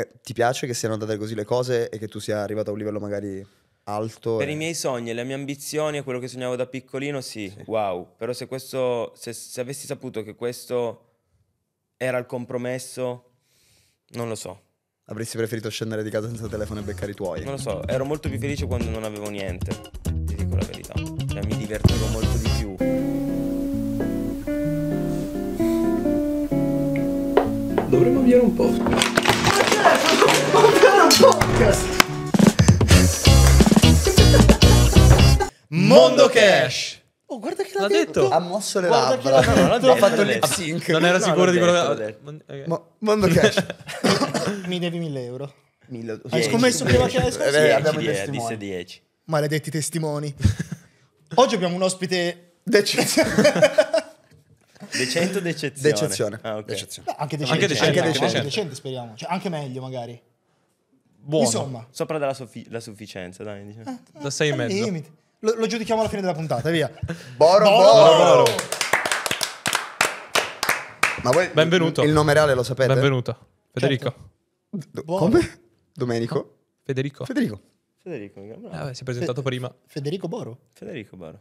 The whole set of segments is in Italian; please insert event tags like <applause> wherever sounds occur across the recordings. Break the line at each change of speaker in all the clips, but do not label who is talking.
Eh, ti piace che siano andate così le cose e che tu sia arrivato a un livello magari alto? Per e...
i miei sogni, le mie ambizioni e quello che sognavo da piccolino, sì, sì. wow. Però se, questo, se, se avessi saputo che questo era il compromesso, non lo so.
Avresti preferito scendere di casa senza telefono e beccare i tuoi? Non lo so,
ero molto più felice quando non avevo niente, ti dico la verità. Cioè mi divertivo molto di più. Dovremmo avviare un po'.
Podcast.
Mondo Cash. Oh, guarda che l'ha, l'ha detto. detto. Ha mosso le guarda labbra.
Che... No, no, detto, fatto l'ip ah, sync. Non era no, sicuro di quello che detto. <laughs> Mondo Cash. Mi devi 1000 euro. 1000. Hai scommesso prima eh, che hai scommesso? abbiamo 10, disse 10. Maledetti testimoni. <laughs> Oggi abbiamo un ospite d'eccezione. Decento d'eccezione. D'eccezione. Ah, okay. d'eccezione. Beh, anche decente. Anche decente, speriamo. Cioè, anche meglio magari buono, Insomma.
sopra della suffi- la sufficienza, dai. Diciamo. Eh, da sei e eh, mezzo. Limiti.
Lo, lo, giudichiamo alla fine della puntata, via. <laughs> Boro Boro. Boro, Boro.
Ma voi Benvenuto. il nome reale lo sapete? Benvenuto. Certo. Federico.
Certo. come?
Domenico. Federico. Federico.
Federico,
ah, beh, si è presentato Fe- prima. Federico Boro.
Federico Boro.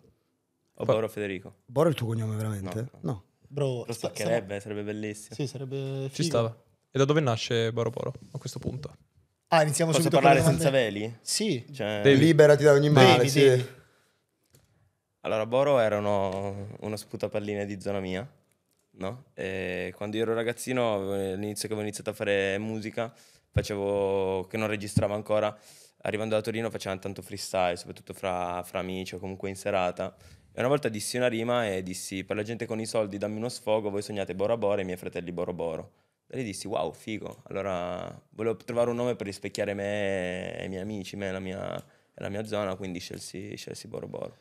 O Boro Federico.
Boro è il tuo cognome veramente? No. no. Bro, lo spaccherebbe,
sarebbe bellissimo. Sì, sarebbe figo. Ci stava.
E da dove nasce Boro Boro a questo punto? Ah,
iniziamo Posso subito parlare senza
veli? Sì. Cioè... Liberati da ogni male, devi, sì. devi. Allora, Boro era uno, uno sputapalline di zona mia, no? E quando io ero ragazzino, all'inizio che avevo iniziato a fare musica, facevo, che non registravo ancora, arrivando da Torino facevano tanto freestyle, soprattutto fra, fra amici o comunque in serata. E una volta dissi una rima e dissi, per la gente con i soldi dammi uno sfogo, voi sognate Boro Boro e i miei fratelli Boro Boro. E gli dissi, wow, figo. Allora volevo trovare un nome per rispecchiare me e i miei amici, me e la mia, la mia zona, quindi scelsi, scelsi Boro Boro.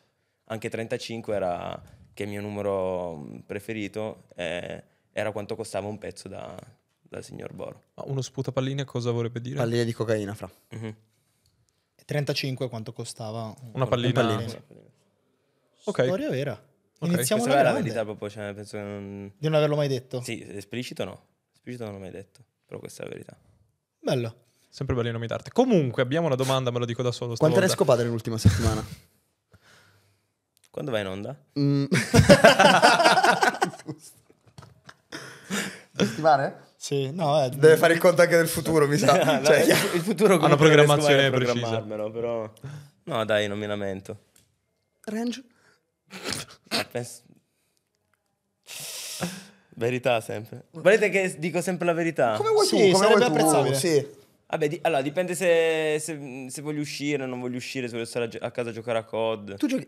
Anche 35 era che il mio numero preferito, eh, era quanto costava un pezzo da, dal signor Boro.
Ma uno sputapalline cosa vorrebbe dire? Palline di cocaina, fra.
Mm-hmm.
35 quanto costava una
pallina? Una pallina. Ok. Storia vera.
Okay. Iniziamo Questa la verità proprio, cioè, penso non... Di non averlo mai detto? Sì, esplicito no riuscito non l'ho mai detto, però questa è la verità.
Bello. Sempre bello d'arte. Comunque, abbiamo una domanda, me lo dico da solo. Quante ne hai scopate nell'ultima settimana? <laughs>
Quando vai in onda?
Mm. settimane? <laughs> Sì, no, eh, deve fare il conto anche del futuro, mi sa. <laughs> cioè, il futuro una programmazione precisa.
Però... No, dai, non mi lamento. Range? Penso... Verità sempre. Volete che dico sempre la verità? Come vuoi sì, tu, come sarebbe apprezzabile. sì. Vabbè, di- allora dipende se, se, se voglio uscire o non voglio uscire, se voglio stare a, gio- a casa a giocare a COD. Tu giochi...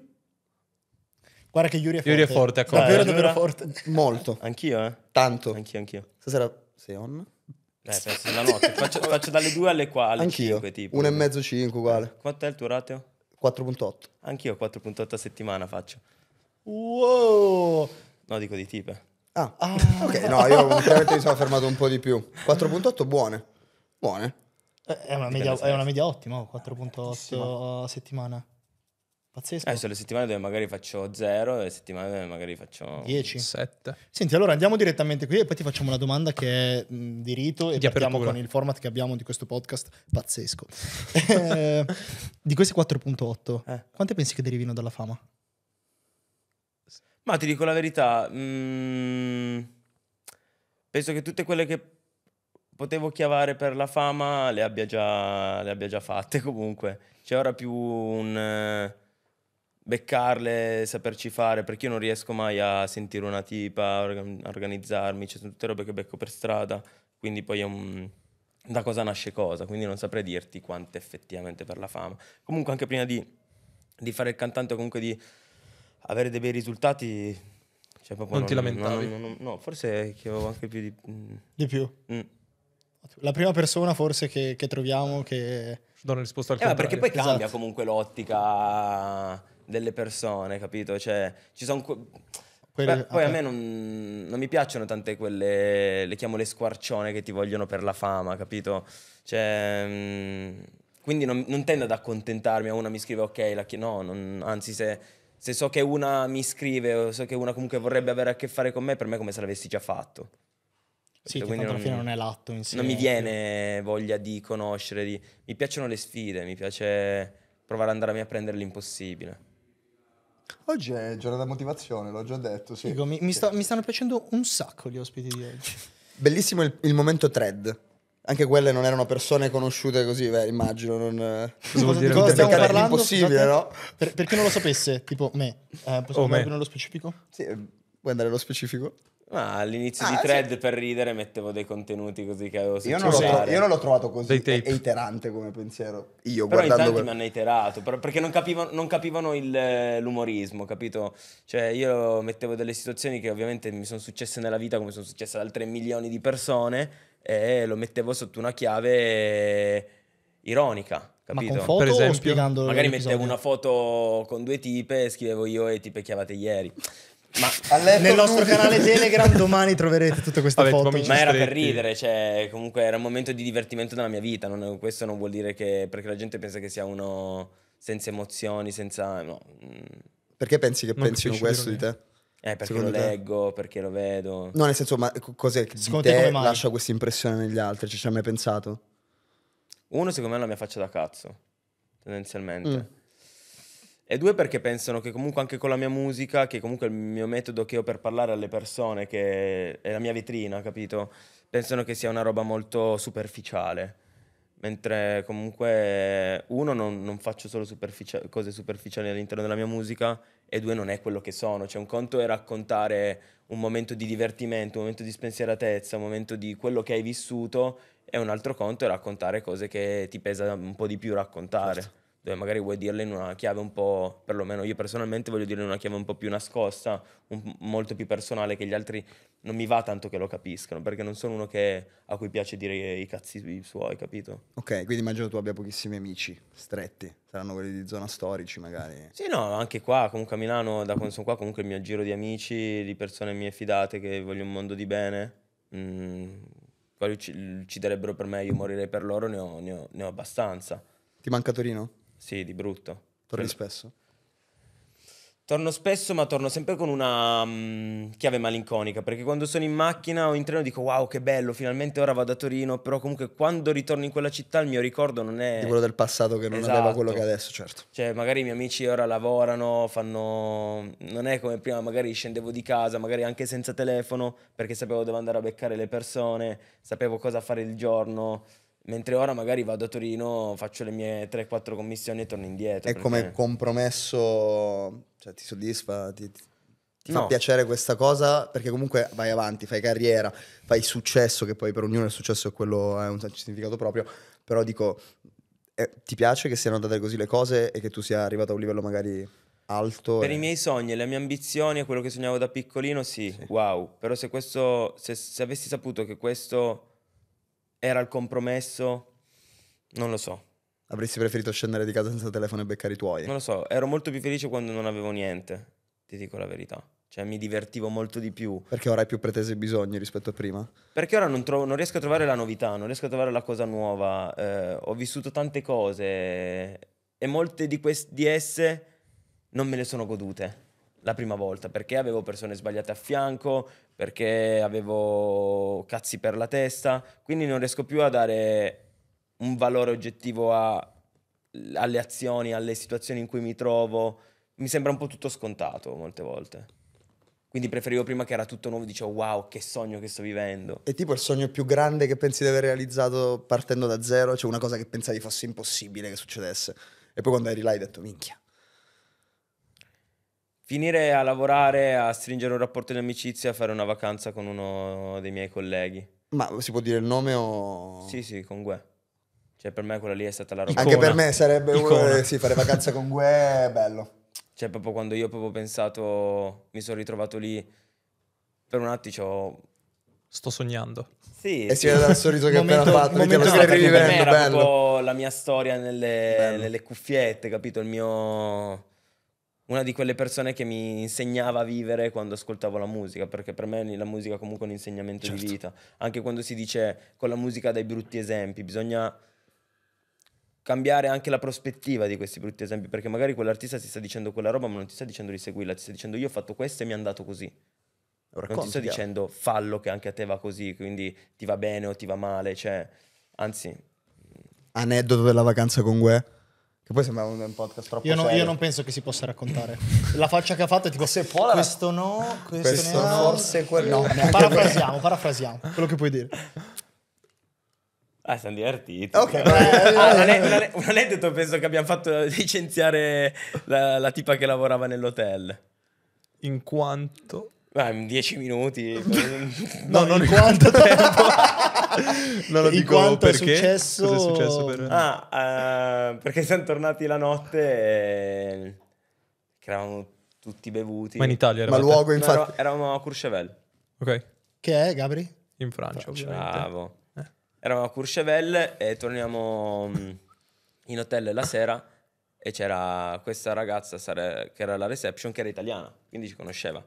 Guarda che Yuri è forte. Yuri è forte a COD. Davvero, davvero forte.
Molto. Anch'io, eh? Tanto. Anch'io, anch'io. Stasera sei on? Eh,
penso la notte. faccio, faccio, dalle 2 alle 4, alle 5 tipo. Uno e mezzo,
5 uguale.
Quanto è il tuo ratio? 4.8. Anch'io 4.8 a settimana faccio. Wow! No, dico di tipe. Ah, ah. ok, no, io ovviamente mi sono fermato un po' di più.
4.8 buone,
buone. Eh, è una, media, è una media
ottima, 4.8 a settimana.
Pazzesco. Eh, sono le settimane dove magari faccio 0 e le settimane dove magari faccio 10. 7.
Senti, allora andiamo direttamente qui e poi ti facciamo una domanda che è di rito e di partiamo apertura. con il format che abbiamo di questo podcast pazzesco. <laughs> Eh, di queste 4.8, eh. quante pensi che derivino dalla fama?
Ma ti dico la verità, mm, penso che tutte quelle che potevo chiavare per la fama le abbia già, le abbia già fatte <laughs> comunque. C'è ora più un eh, beccarle, saperci fare, perché io non riesco mai a sentire una tipa, a organizzarmi, ci sono tutte robe che becco per strada, quindi poi è un... da cosa nasce cosa, quindi non saprei dirti quante effettivamente per la fama. Comunque anche prima di, di fare il cantante comunque di avere dei bei risultati... Cioè, non, non, ti lamentavi? No, no, no, no, forse che avevo anche più di... Mm.
Di più? Mm. La prima persona forse che, che troviamo che... Do una risposta al eh, Perché poi esatto. cambia
comunque l'ottica delle persone, capito? Cioè, ci sono... Que... Quelle... Beh, poi okay. a me non, non, mi piacciono tante quelle, le chiamo le squarcione che ti vogliono per la fama, capito? Cioè, mm, quindi non, non tendo ad accontentarmi a una mi scrive ok, la chi... no, non, anzi se se so che una mi scrive o so che una comunque vorrebbe avere a che fare con me, per me è come se l'avessi già fatto. Sì, Perché che tanto alla fine non è l'atto insieme. Non mi eh. viene voglia di conoscere, di... mi piacciono le sfide, mi piace provare ad andare a prendere l'impossibile.
Oggi è giornata motivazione, l'ho già detto, sì. Dico, mi, mi, sto, mi, stanno piacendo un sacco gli ospiti di oggi. Bellissimo il, il momento thread. Anche quelle non erano persone conosciute così, beh, immagino. Non... Eh, cosa vuol dire? cosa stiamo parlando? È impossibile, no?
Per, per, chi non lo sapesse, tipo me, eh, possiamo oh, andare nello specifico? Sì, puoi
eh, andare nello specifico.
Ma all'inizio ah, di thread sì. per ridere mettevo dei contenuti così che avevo io tro- io non l'ho
trovato così iterante come pensiero.
Io Però guardando in tanti mi hanno iterato per- perché non capivano, non capivano il, eh, l'umorismo, capito? Cioè io mettevo delle situazioni che ovviamente mi sono successe nella vita come sono successe ad altre milioni di persone e lo mettevo sotto una chiave ironica. Capito? Ma con foto per esempio, o Magari mettevo una foto con due tipe e scrivevo io e tipe chiavate ieri. Ma nel nostro canale Telegram domani
troverete tutte queste Vabbè, foto. Ma era per ridere,
cioè, comunque era un momento di divertimento della mia vita. Non, questo non vuol dire che. Perché la gente pensa che sia uno senza emozioni, senza. No. Mm.
Perché pensi che non pensino questo di te? Eh, perché Secondo lo te?
leggo, perché lo vedo. No, nel
senso, ma cos'è che Secondo di te te come mai? lascia questa impressione negli altri? Ci cioè, ci hai mai pensato?
Uno, secondo me, è la mia faccia da cazzo, tendenzialmente. Mm. E due, perché pensano che comunque anche con la mia musica, che comunque è il mio metodo che ho per parlare alle persone, che è la mia vetrina, capito? Pensano che sia una roba molto superficiale mentre comunque uno non, non faccio solo superfici- cose superficiali all'interno della mia musica e due non è quello che sono, cioè un conto è raccontare un momento di divertimento, un momento di spensieratezza, un momento di quello che hai vissuto e un altro conto è raccontare cose che ti pesa un po' di più raccontare. Certo dove magari vuoi dirle in una chiave un po', perlomeno io personalmente voglio dirle in una chiave un po' più nascosta, un, molto più personale, che gli altri non mi va tanto che lo capiscano, perché non sono uno che, a cui piace dire i cazzi suoi, capito?
Ok, quindi immagino tu abbia pochissimi amici stretti, saranno quelli di zona storici magari.
Sì, no, anche qua, comunque a Milano, da quando sono qua, comunque il mio giro di amici, di persone mie fidate che voglio un mondo di bene. Mm, ucciderebbero per me, io morirei per loro, ne ho, ne ho, ne ho abbastanza.
Ti manca Torino?
Sì, di brutto. Torni cioè, spesso? Torno spesso, ma torno sempre con una um, chiave malinconica, perché quando sono in macchina o in treno dico wow, che bello, finalmente ora vado a Torino, però comunque quando ritorno in quella città il mio ricordo non è... Di quello del
passato che non esatto. aveva quello che adesso, certo.
Cioè, magari i miei amici ora lavorano, fanno... non è come prima, magari scendevo di casa, magari anche senza telefono, perché sapevo dove andare a beccare le persone, sapevo cosa fare il giorno, Mentre ora magari vado a Torino, faccio le mie 3-4 commissioni e torno indietro. È perché... come
compromesso, cioè, ti soddisfa? Ti, ti no. fa piacere questa cosa? Perché comunque vai avanti, fai carriera, fai successo, che poi per ognuno il successo è quello, ha un significato proprio. Però dico, eh, ti piace che siano andate così le cose e che tu sia arrivato a un livello magari alto? Per e... i
miei sogni, le mie ambizioni e quello che sognavo da piccolino, sì, sì. wow. Però se questo, se, se avessi saputo che questo era il compromesso?
Non lo so. Avresti preferito scendere di casa senza telefono e beccare i tuoi? Non
lo so, ero molto più felice quando non avevo niente, ti dico la verità. Cioè mi divertivo molto di più. Perché
ora hai più pretese e bisogni rispetto a prima?
Perché ora non, trovo, non riesco a trovare la novità, non riesco a trovare la cosa nuova. Eh, ho vissuto tante cose e molte di, quest- di esse non me le sono godute la prima volta perché avevo persone sbagliate a fianco, perché avevo cazzi per la testa, quindi non riesco più a dare un valore oggettivo a, alle azioni, alle situazioni in cui mi trovo. Mi sembra un po' tutto scontato molte volte. Quindi preferivo prima che era tutto nuovo, dicevo wow, che sogno che sto vivendo.
E tipo il sogno più grande che pensi di aver realizzato partendo da zero, cioè una cosa che pensavi fosse impossibile che succedesse. E poi quando eri là hai detto minchia
finire a lavorare, a stringere un rapporto di amicizia, a fare una vacanza con uno dei miei colleghi. Ma si può dire il nome o... Sì, sì, con Gue. Cioè per me quella lì è stata la roba. Anche per me sarebbe uno, eh, sì, fare
vacanza con Gue è bello.
Cioè proprio quando io proprio ho pensato, mi sono ritrovato lì, per un attimo Sto sognando. Sì, e sì. si vede dal sorriso che momento, appena fatto, momento che lo stai rivivendo, bello. la mia storia nelle, nelle cuffiette, capito? Il mio una di quelle persone che mi insegnava a vivere quando ascoltavo la musica, perché per me la musica è comunque un insegnamento certo. di vita. Anche quando si dice con la musica dai brutti esempi, bisogna cambiare anche la prospettiva di questi brutti esempi, perché magari quell'artista ti sta dicendo quella roba, ma non ti sta dicendo di seguirla, ti sta dicendo io ho fatto questo e mi è andato così.
Racconti, non ti sto dicendo
fallo che anche a te va così, quindi ti va bene o ti va male, cioè, anzi...
Aneddoto della vacanza con Gue? Che poi
sembra
un, podcast troppo io, no, io non
penso che si possa raccontare. La faccia che ha fatto è tipo: se può, questo no, questo, questo no, forse quello. No, parafrasiamo, parafrasiamo quello che puoi dire.
Ah, siamo divertiti. Ok, ah, un, aneddoto, penso che abbiamo fatto licenziare la, la tipa che lavorava nell'hotel. In quanto? Ah, in 10 minuti. <laughs> no, non in quanto tempo. <laughs> <laughs> non lo dico quanto perché. È successo... Cos'è successo per... Ah, uh, perché siamo tornati la notte e... che eravamo tutti bevuti. Ma in Italia eravate? Ma luogo, infatti. No, eravamo a Courchevel.
Ok. Che è, Gabri? In Francia, Francia. Bravo.
Eh. Eravamo a Courchevel e torniamo mm, in hotel la sera e c'era questa ragazza che era la reception che era italiana, quindi ci conosceva.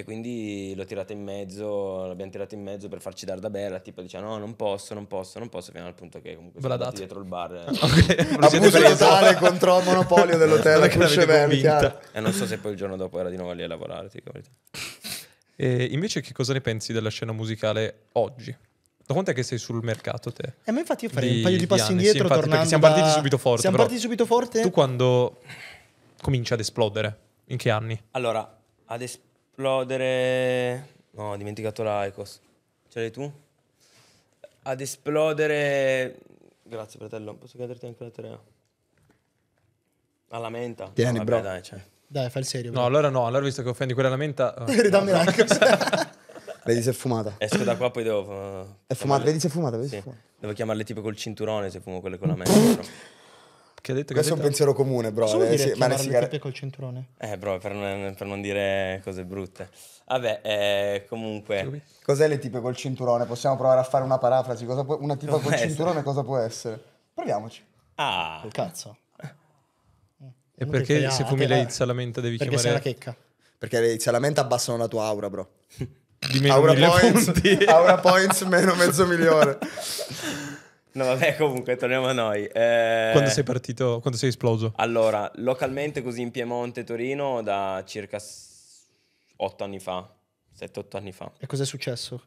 E quindi l'ho tirata in mezzo, l'abbiamo tirata in mezzo per farci dare da bere. tipo diceva no, non posso, non posso, non posso, fino al punto che comunque Ve siamo dietro il bar. Eh. <laughs> Abuso totale contro il monopolio dell'hotel <laughs> che eh, Crucever, E non so se poi il giorno dopo era di nuovo lì a lavorare, Tipo.
E invece che cosa ne pensi della scena musicale oggi? Da quanto è che sei sul mercato te? Eh, ma infatti io farei di, un paio di, passi anni. indietro sì, infatti, tornando siamo partiti subito forte. Siamo partiti subito forte. Tu quando cominci ad esplodere? In che anni?
Allora, ad esplodere esplodere... No, ho dimenticato l'Aicos. Ce l'hai tu? Ad esplodere... Grazie fratello, posso chiederti anche la terea? Alla ah, menta? Tieni, no, vabbè, bro. Dai, cioè.
dai, fai il serio. Bro. No,
allora no, allora visto che offendi quella alla menta... <laughs> Oh, Ridammi
no, l'Aicos.
<laughs> Vedi se è fumata.
Esco da qua, poi devo. Uh, è fumata, vedi se
è fumata, vedi
sì. se fumata.
Devo chiamarle tipo col cinturone se fumo quelle con la menta. <laughs> Che ha detto Questo che è un
pensiero comune, bro. Solo eh, sì, ma le sigarette col cinturone.
Eh, bro, per non, per non dire cose brutte. Vabbè, eh, comunque.
Cos'è le tipe col cinturone? Possiamo provare a fare una parafrasi. Cosa può, una tipa col cinturone cosa può essere? Proviamoci. Ah. Col cazzo. E
non perché se ah, fumi la izzalamenta devi perché chiamare... Perché
checca. Perché le izzalamenta abbassano la tua aura, bro. <laughs>
Di meno aura points, Aura points meno mezzo milione.
<laughs> No, vabbè, <laughs> comunque, torniamo a noi. Eh... Quando sei
partito, quando sei esploso?
Allora, localmente così in Piemonte, Torino, da circa 8 anni fa, 7-8 anni fa.
E cos'è successo?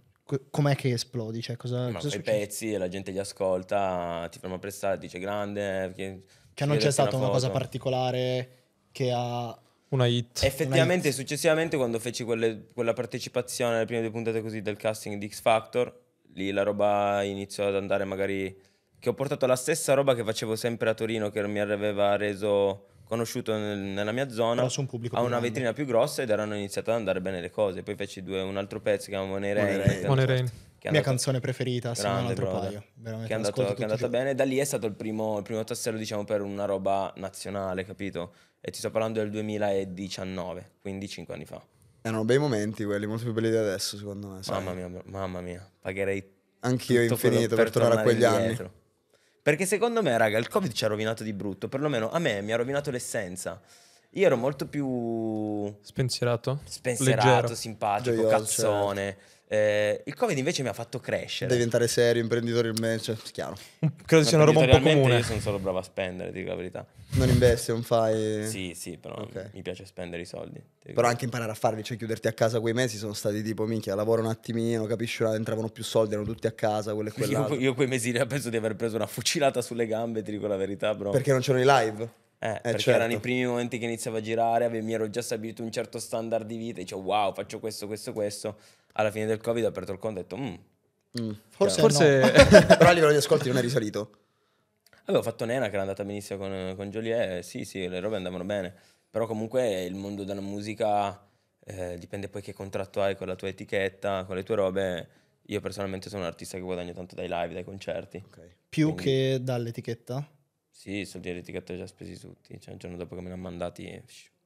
Com'è che esplodi? Cioè, cosa, Ma cosa
pezzi la gente li ascolta, ti ferma a prestare, dice grande. Che... Cioè, non c'è stata una, una cosa
particolare che
ha una hit. Effettivamente, una hit.
successivamente, quando feci quelle, quella partecipazione alle prime due puntate così del casting di X Factor, lì la roba iniziò ad andare magari... Che ho portato la stessa roba che facevo sempre a Torino, che mi aveva reso conosciuto nel, nella mia zona, un a una grande. vetrina più grossa ed erano iniziate ad andare bene le cose. Poi feci due, un altro pezzo che chiamavo Monerain. Monerain. Che mia canzone preferita, se non altro paio. Veramente, che è, andato, che è andata bene. Da lì è stato il primo, il primo tassello, diciamo, per una roba nazionale, capito? E ti sto parlando del 2019, quindi 5 anni fa.
Erano bei momenti quelli, molto più belli di adesso,
secondo me. Sai? Mamma mia, mamma mia, pagherei anch'io infinito per, per tornare, tornare a quegli indietro. anni. Perché secondo me, raga, il Covid ci ha rovinato di brutto, perlomeno a me mi ha rovinato l'essenza. Io ero molto più spensierato, spensierato, Leggero. simpatico, Gioioso, cazzone. Certo. Eh, il Covid invece mi ha fatto crescere. Diventare
serio, il cioè, chiaro.
Credo sia una roba un po' comune. Io sono
solo bravo a spendere, dico la verità. Non investi, non fai... Sì, sì,
però okay. mi piace spendere i soldi. Però
anche imparare a farli, cioè chiuderti a casa quei mesi sono stati tipo, minchia, lavoro un attimino, capisci, entravano più soldi, erano tutti a casa, quello e <laughs> Io,
io quei mesi penso di aver preso una fucilata sulle gambe, ti dico la verità, bro. Perché non c'erano i live? Eh, eh, perché certo. erano i primi momenti che iniziavo a girare, ave- mi ero già stabilito un certo standard di vita, dicevo wow, faccio questo, questo, questo. Alla fine del Covid ho aperto il conto e ho detto, mm, mm. forse, cioè, forse... No. <laughs> <laughs> però a livello di ascolti non è risalito. Avevo fatto Nena che era andata benissimo con, con Joliet, eh, sì, sì, le robe andavano bene, però comunque il mondo della musica eh, dipende poi che contratto hai con la tua etichetta, con le tue robe. Io personalmente sono un artista che guadagno tanto dai live, dai concerti. Okay.
Più Quindi...
che dall'etichetta?
Sì, i soldi ho già spesi tutti. Cioè, il giorno dopo che me li hanno mandati... Eh,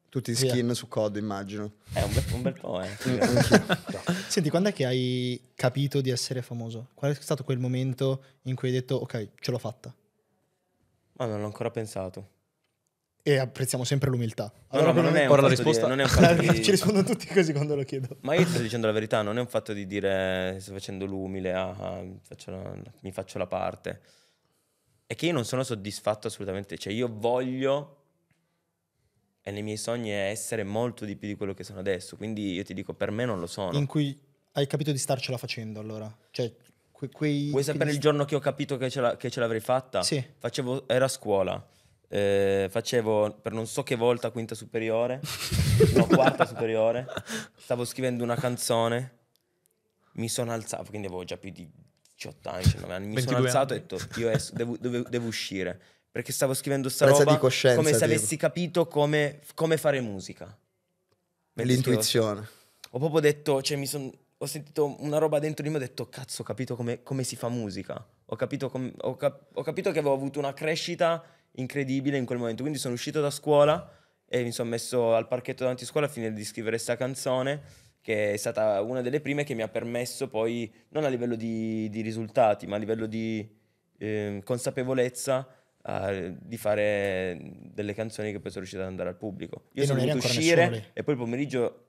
tutti i eh. skin
su COD, immagino. È un bel, un bel po', eh. <laughs> <laughs>
Senti,
quando è che hai capito di essere famoso? Qual è stato quel momento in cui hai detto, ok, ce l'ho
fatta? Ma non l'ho ancora pensato.
E apprezziamo sempre l'umiltà.
Allora, no, no, non, è ora la risposta. Di, non è un fatto <laughs> di... Ci rispondono tutti così quando lo chiedo. Ma io sto dicendo la verità, non è un fatto di dire eh, sto facendo l'umile, ah, ah, faccio la, mi faccio la parte è che io non sono soddisfatto assolutamente, cioè io voglio e nei miei sogni è essere molto di più di quello che sono adesso, quindi io ti dico per me non lo sono. In
cui hai capito di starcela facendo allora? Cioè, que- quei, Vuoi sapere il
giorno che ho capito che ce, la- che ce l'avrei fatta? Sì. Facevo, era a scuola, eh, facevo per non so che volta quinta superiore, no quarta superiore, stavo scrivendo una canzone, mi sono alzato, quindi avevo già più di 18 anni, 19 anni, mi sono alzato e ho detto, io es- devo, devo, devo, uscire, perché stavo scrivendo sta Prezza roba come tipo. se avessi capito come, come fare musica. L'intuizione. ho proprio detto, cioè mi sono ho sentito una roba dentro di me, ho detto cazzo, ho capito come, come si fa musica, ho capito, com- ho, cap- ho capito, che avevo avuto una crescita incredibile in quel momento, quindi sono uscito da scuola e mi sono messo al parchetto davanti a scuola a fine di scrivere questa canzone che è stata una delle prime che mi ha permesso poi, non a livello di, di risultati, ma a livello di eh, consapevolezza, eh, di fare delle canzoni che poi sono riuscito ad andare al pubblico. Io e sono dovuto uscire e poi il pomeriggio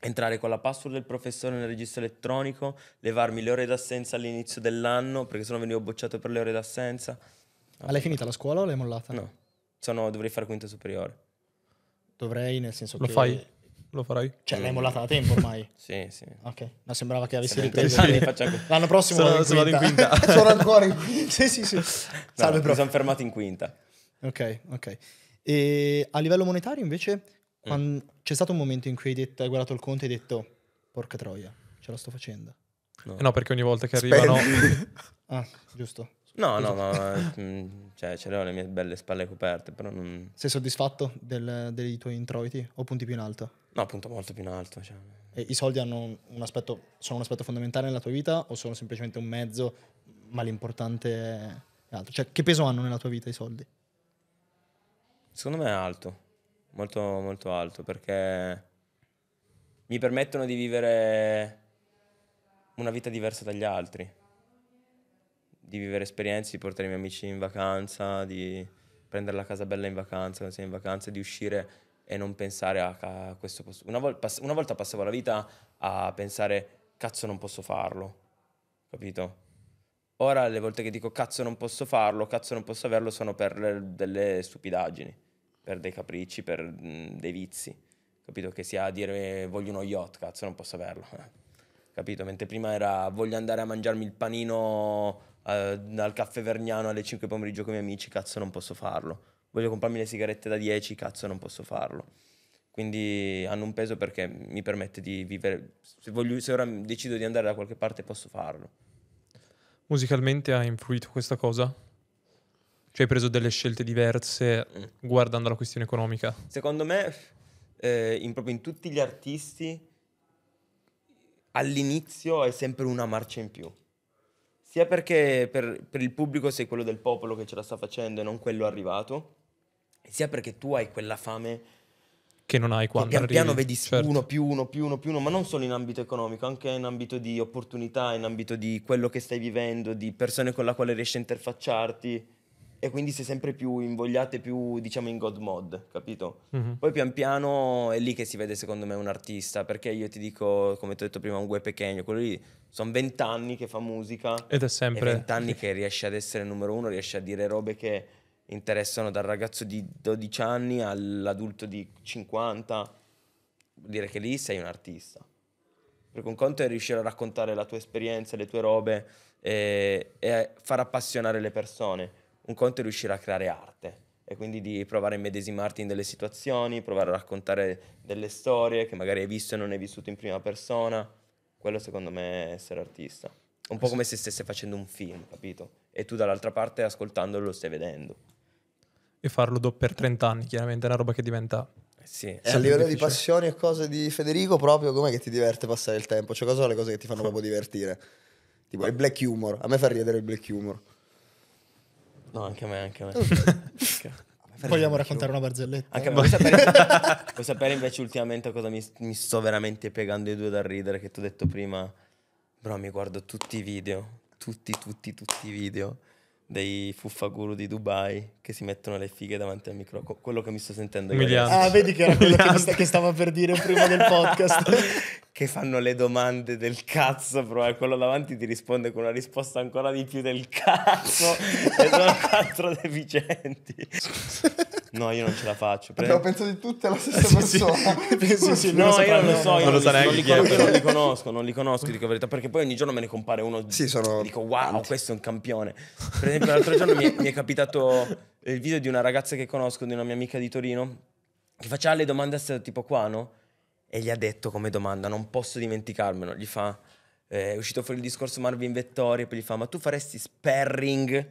entrare con la password del professore nel registro elettronico, levarmi le ore d'assenza all'inizio dell'anno, perché sennò venivo bocciato per le ore d'assenza.
Ah, l'hai finita la scuola o l'hai mollata? No,
sono, dovrei fare quinta superiore. Dovrei, nel senso Lo che... Lo fai?
Lo farai? Cioè, l'hai mollata da tempo ormai? <laughs> sì, sì. Ok, ma sembrava che avessi ripreso. L'anno prossimo sono, sono in quinta. <laughs> sono ancora in <laughs> quinta. sì, sì, sì. No, però. prof. sono fermato in quinta. Ok, ok. E a livello monetario, invece, mm. c'è stato un momento in cui hai, detto, hai guardato il conto e hai detto, porca troia, ce la sto facendo. No, eh no perché ogni volta che arrivano... ah, giusto. No,
no, ma mm, cioè, ce le ho le mie belle spalle coperte, però non... Sei
soddisfatto del, dei tuoi introiti o punti più in alto?
No, appunto molto più in alto. Cioè.
I soldi hanno un aspetto, sono un aspetto fondamentale nella tua vita o sono semplicemente un mezzo, ma l'importante è altro? Cioè, che peso hanno nella tua vita i soldi?
Secondo me è alto, molto, molto alto, perché mi permettono di vivere una vita diversa dagli altri, di vivere esperienze, di portare i miei amici in vacanza, di prendere la casa bella in vacanza, quando sei in vacanza, di uscire e non pensare a, a questo posso... Una, vol- pass- una volta passavo la vita a pensare cazzo non posso farlo, capito? Ora le volte che dico cazzo non posso farlo, cazzo non posso averlo, sono per le, delle stupidaggini, per dei capricci, per mh, mhmm, dei vizi. Capito? Che sia a dire voglio uno yacht, cazzo non posso averlo. Eh. Capito? Mentre prima era voglio andare a mangiarmi il panino eh, al caffè Vergnano alle 5 pomeriggio con i miei amici, cazzo non posso farlo voglio comprarmi le sigarette da 10, cazzo non posso farlo. Quindi hanno un peso perché mi permette di vivere, se, voglio, se ora decido di andare da qualche parte posso farlo.
Musicalmente ha influito questa cosa? Cioè hai preso delle scelte diverse mm. guardando la questione economica?
Secondo me, eh, in, proprio in tutti gli artisti, all'inizio è sempre una marcia in più. Sia perché per, per, il pubblico sei quello del popolo che ce la sta facendo e non quello arrivato, sia perché tu hai quella fame
che non hai quando pian arrivi, piano vedi certo. uno
più uno più uno più uno, ma non solo in ambito economico, anche in ambito di opportunità, in ambito di quello che stai vivendo, di persone con le quali riesci a interfacciarti e quindi sei sempre più invogliato e più diciamo in god mode capito? Mm-hmm. Poi pian piano è lì che si vede secondo me un artista, perché io ti dico, come ti ho detto prima, un gue pequeño, quello lì sono vent'anni che fa musica ed
è sempre vent'anni
che riesce ad essere numero uno, riesce a dire robe che interessano dal ragazzo di 12 anni all'adulto di 50, vuol dire che lì sei un artista. Perché un conto è riuscire a raccontare la tua esperienza, le tue robe e, e far appassionare le persone. Un conto è riuscire a creare arte e quindi di provare a immedesimarti in delle situazioni, provare a raccontare delle storie che magari hai visto e non hai vissuto in prima persona. Quello secondo me è essere artista. Un po' come se stesse facendo un film, capito? E tu dall'altra parte ascoltandolo lo stai vedendo
e farlo dopo per 30 anni, chiaramente è una roba che diventa... Eh
sì, eh, a livello di
passioni e cose di Federico, proprio com'è che ti diverte passare il tempo? Cioè, cosa sono le cose che ti fanno proprio divertire? Tipo il black humor, a me fa ridere il black humor.
No, anche a me, anche a me. <laughs> Vogliamo raccontare una barzelletta? Anche Vuoi sapere, <laughs> vuoi sapere invece ultimamente cosa mi, mi sto veramente piegando i due dal ridere? Che ti ho detto prima, bro, mi guardo tutti i video, tutti, tutti, tutti i video dei fuffaguru di Dubai che si mettono le fighe davanti al microfono. Quello che mi sto sentendo io. Ah, vedi che era quello
che, sta, che, stava per dire prima del <laughs> podcast
che fanno le domande del cazzo, però eh, quello davanti ti risponde con una risposta ancora di più del cazzo e sono <laughs> quattro deficienti. No, io non ce la faccio. Pre- Abbiamo pensato di tutte alla <laughs> stessa sì, persona. <laughs> Sì. sì, sì no, so io non lo so, io non, lo so non, li, non, non li conosco, non li conosco, dico la verità, perché poi ogni giorno me ne compare uno sì, sono... dico wow, tanti. questo è un campione. Per esempio l'altro giorno mi è, mi è capitato il video di una ragazza che conosco, di una mia amica di Torino, che faceva le domande a tipo qua, no? e gli ha detto come domanda, non posso dimenticarmelo, gli fa... Eh, è uscito fuori il discorso Marvin Vettori e poi gli fa ma tu faresti sparring?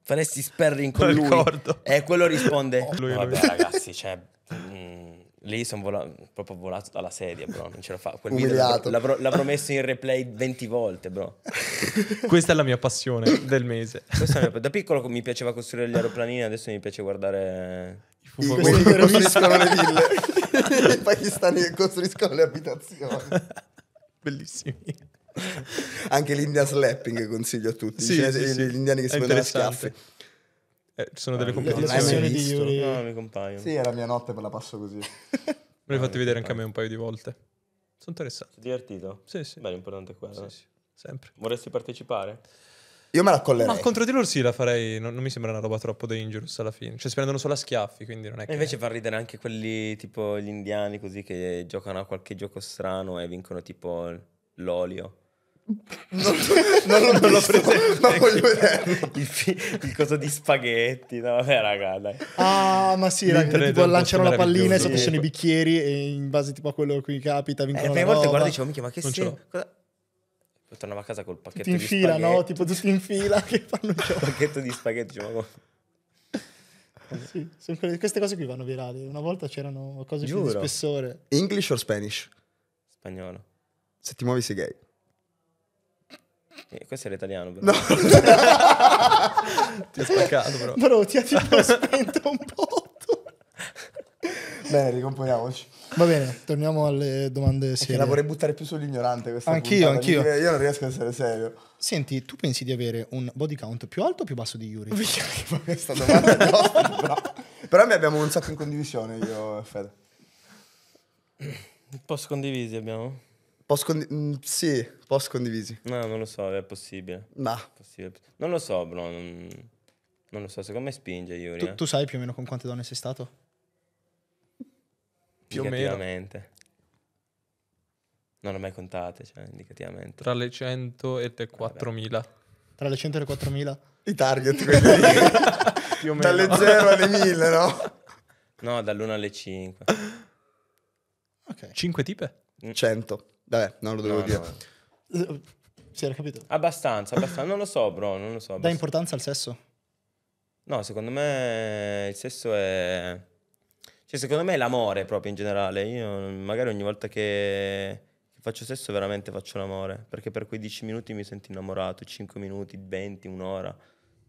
<laughs> faresti sparring con non lui? Ricordo. E quello risponde oh, lui, vabbè lui. ragazzi cioè mm, lì sono vola- proprio volato dalla sedia bro non ce la fa quel Umiliato. video l'ha, l'ha, promesso in replay 20 volte bro <laughs> questa è la
mia passione
del mese mia, da piccolo mi piaceva costruire gli aeroplanini adesso mi piace guardare i fufoni costruiscono le ville <laughs> i <laughs> pakistani che costruiscono le abitazioni.
<laughs> Bellissimi.
Anche l'India slapping consiglio a tutti. Sì, cioè, sì, sì. Gli indiani che si mettono le schiaffe.
Eh, ci sono delle ah, competizioni di Yuri. No, Sì, è la mia notte, me la passo così. Me l'hai fatto vedere anche a me un paio di volte.
Sono interessante. Sei divertito? Sì, sì. Beh, l'importante è quello. Sì, sì. Sempre. Vorresti partecipare? Io me la collerei. Ma contro
di loro sì la farei, non, non mi sembra una roba troppo dangerous alla fine. Cioè si prendono solo a schiaffi,
quindi non è che... E invece fa ridere anche quelli tipo gli indiani così che giocano a qualche gioco strano e vincono tipo l'olio. <laughs> Non, non, non, l'ho preso, ma voglio vederlo. Il, fi- il, coso di spaghetti, no, vabbè, raga, dai. Ah, ma sì, raga, tipo lanciano la pallina e sotto sono i
bicchieri e in base tipo a quello a cui capita vincono eh, la prima volta guarda dicevo, mica, ma che sì, cosa
tornavo a casa col pacchetto tutti in fila, spaghetti. no?
Tipo tutti in fila che fanno <laughs> il
pacchetto di spaghetti, ma
sì, quelle, queste cose qui vanno virali. Una volta c'erano
cose Giuro. più di spessore. English or Spanish? Spagnolo. Se ti muovi sei gay.
Eh, questo è l'italiano, però. No. <laughs> ti ho spaccato, però. Bro, ti ha tipo <laughs> spento un po'. Bene,
ricomponiamoci. Va bene, torniamo alle domande serie. Perché la vorrei buttare più sull'ignorante questa Anch'io, puntata. anch'io. Io non riesco a essere serio. Senti, tu pensi di avere un body count più alto o più basso di Yuri? <laughs>
questa domanda è nostra, però. però ne abbiamo un sacco in condivisione io e Fede.
Post condivisi abbiamo? Post condi- mm, sì, post condivisi. No, non lo so, è possibile. Ma Possibile. Non lo so, bro. Non, non lo so, secondo me spinge Yuri. tu, eh. tu
sai più o meno con quante donne sei stato?
Più o meno. Non ho mai contate, cioè, indicativamente.
Tra le 100 e le 4.000.
Tra le 100 e le 4.000? I target, quelli <laughs> Più o meno. Dalle 0 alle 1.000, no?
No, dall'1 alle 5. Ok. 5 tipe? 100. Mm. Vabbè, non lo devo no, dire. No. Si era capito? Abbastanza, abbastanza. Non lo so, bro, non lo so. Dà
importanza al sesso?
No, secondo me il sesso è cioè, secondo me è l'amore proprio in generale. Io magari ogni volta che, che faccio sesso veramente faccio l'amore, perché per quei 10 minuti mi sento innamorato, 5 minuti, 20, un'ora.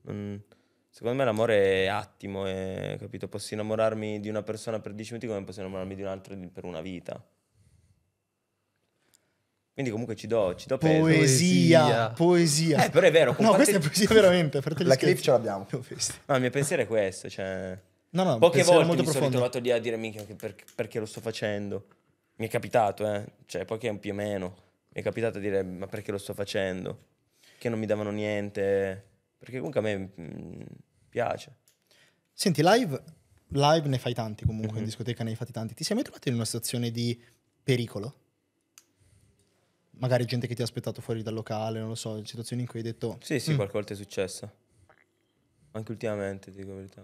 Non... Secondo me l'amore è attimo, è, capito? Posso innamorarmi di una persona per 10 minuti come posso innamorarmi di un'altra per una vita. Quindi comunque ci do, ci do peso. Poesia, poesia. Eh, però è vero. No, questa è poesia veramente.
La clip ce l'abbiamo.
No, il mio pensiero è questo, cioè... No, no, Poche volte molto mi profondo. sono ritrovato lì a dire minchia per, perché lo sto facendo. Mi è capitato, eh. Cioè, poi che più o meno. Mi è capitato a dire ma perché lo sto facendo? Che non mi davano niente. Perché comunque a me mh, mm, piace.
Senti, live, live, ne fai tanti comunque, mm-hmm. in mhm. discoteca ne hai fatti tanti. Ti sei mai trovato in una situazione di pericolo? Magari gente che ti ha aspettato fuori dal locale, non lo so, situazioni in cui hai detto... Sì, sì, mm. qualche
volta è successo. Anche ultimamente, dico la verità